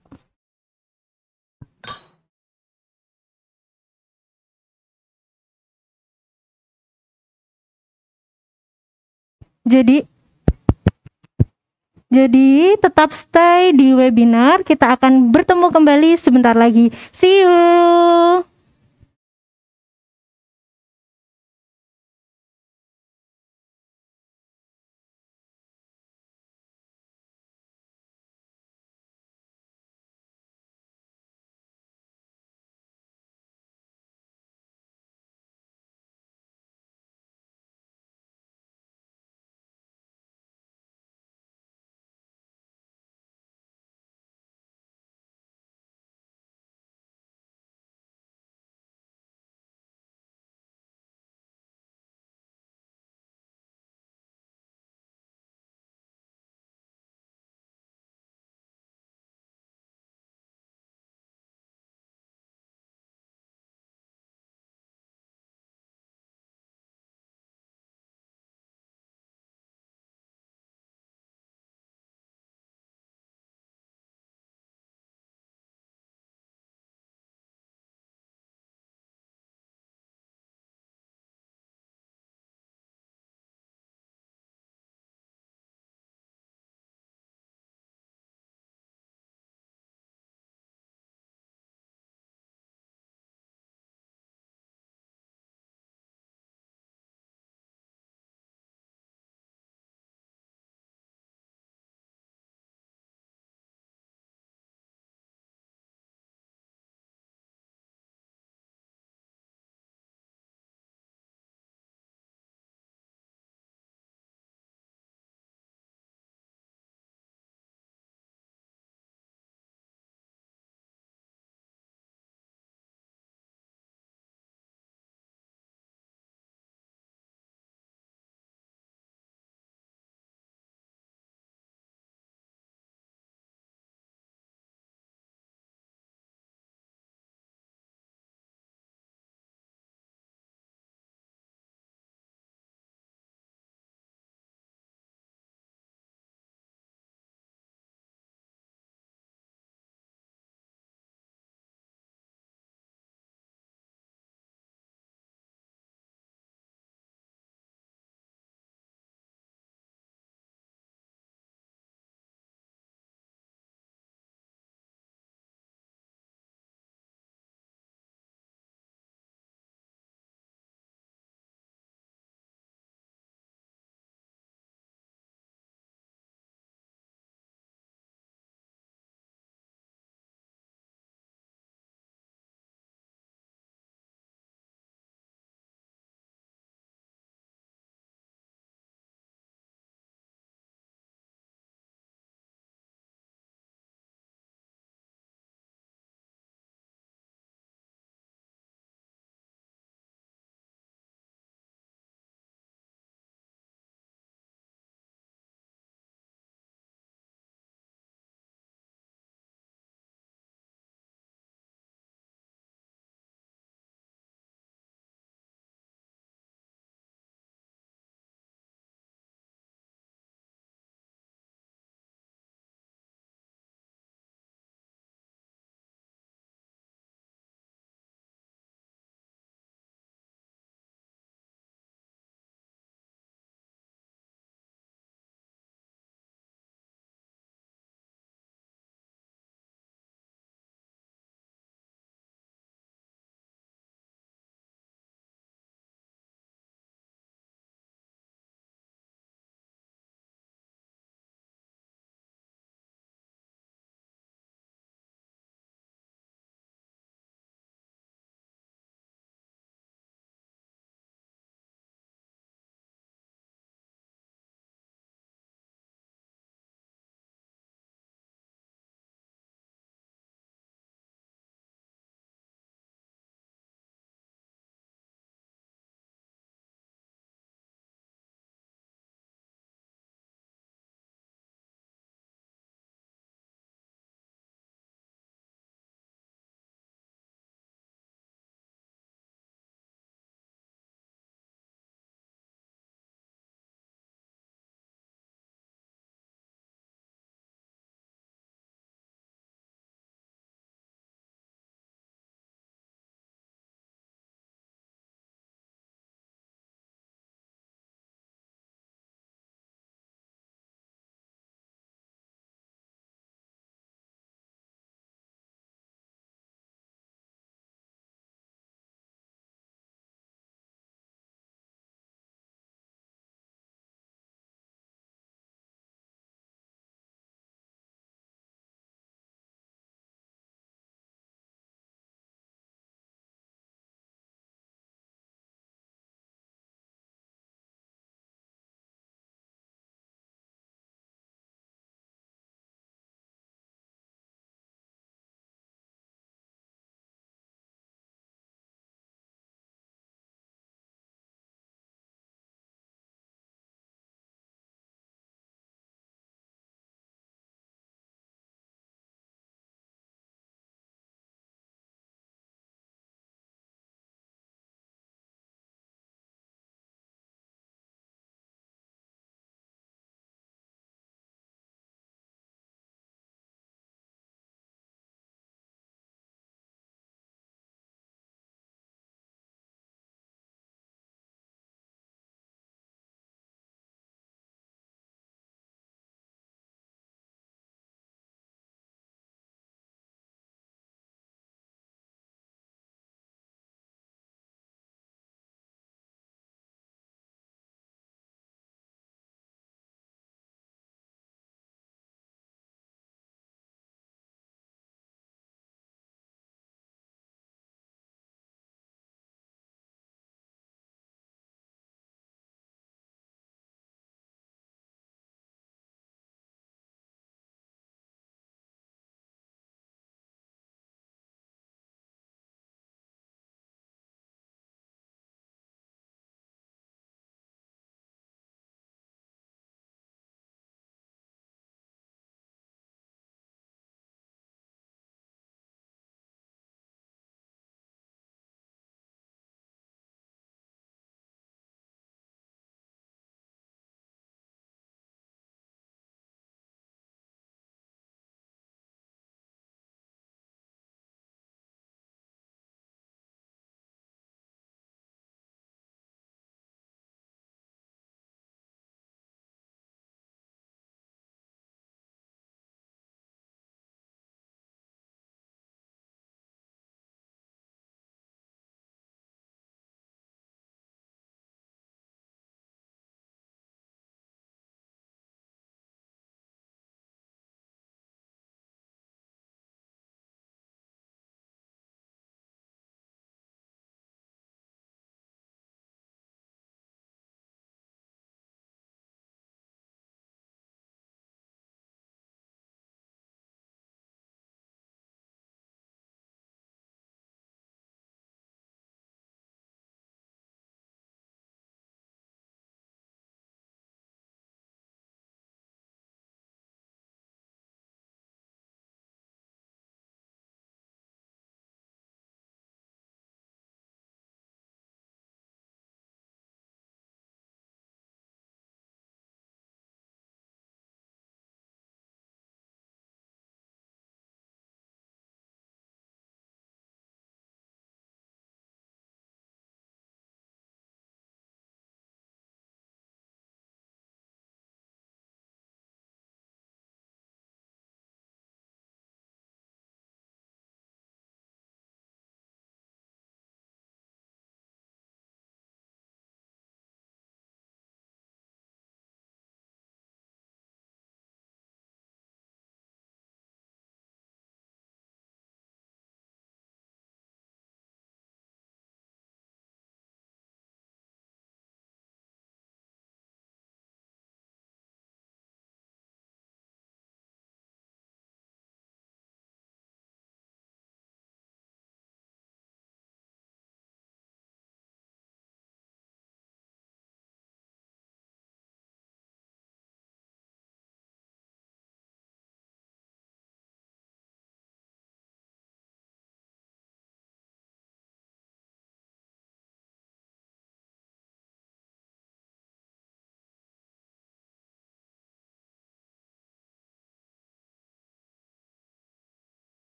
Jadi jadi tetap stay di webinar, kita akan bertemu kembali sebentar lagi. See you.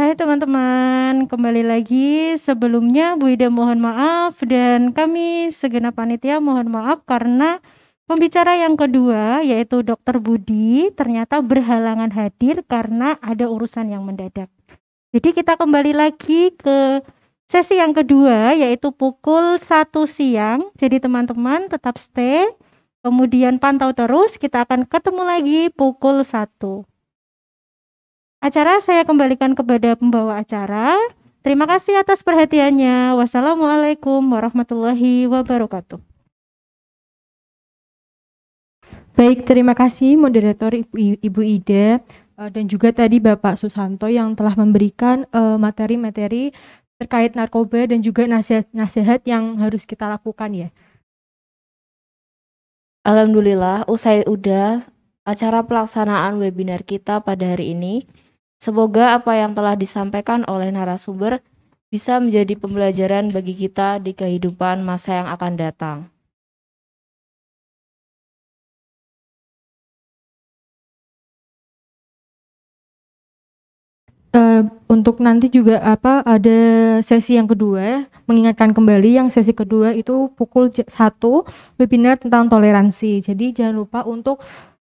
Hai teman-teman, kembali lagi. Sebelumnya Bu Ida mohon maaf dan kami segenap panitia mohon maaf karena pembicara yang kedua yaitu Dr. Budi ternyata berhalangan hadir karena ada urusan yang mendadak. Jadi kita kembali lagi ke sesi yang kedua yaitu pukul 1 siang. Jadi teman-teman tetap stay, kemudian pantau terus kita akan ketemu lagi pukul 1. Acara saya kembalikan kepada pembawa acara. Terima kasih atas perhatiannya. Wassalamualaikum warahmatullahi wabarakatuh. Baik, terima kasih moderator Ibu, Ibu Ida eh, dan juga tadi Bapak Susanto yang telah memberikan eh, materi-materi terkait narkoba dan juga nasihat-nasihat yang harus kita lakukan ya. Alhamdulillah, usai udah acara pelaksanaan webinar kita pada hari ini. Semoga apa yang telah disampaikan oleh narasumber bisa menjadi pembelajaran bagi kita di kehidupan masa yang akan datang. Uh, untuk nanti juga apa ada sesi yang kedua mengingatkan kembali yang sesi kedua itu pukul satu webinar tentang toleransi jadi jangan lupa untuk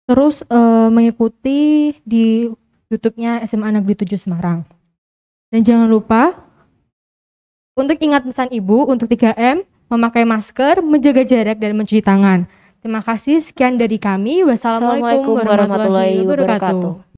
terus uh, mengikuti di YouTube-nya SMA Negeri 7 Semarang. Dan jangan lupa untuk ingat pesan Ibu untuk 3M, memakai masker, menjaga jarak dan mencuci tangan. Terima kasih sekian dari kami. Wassalamualaikum, warahmatullahi, wabarakatuh.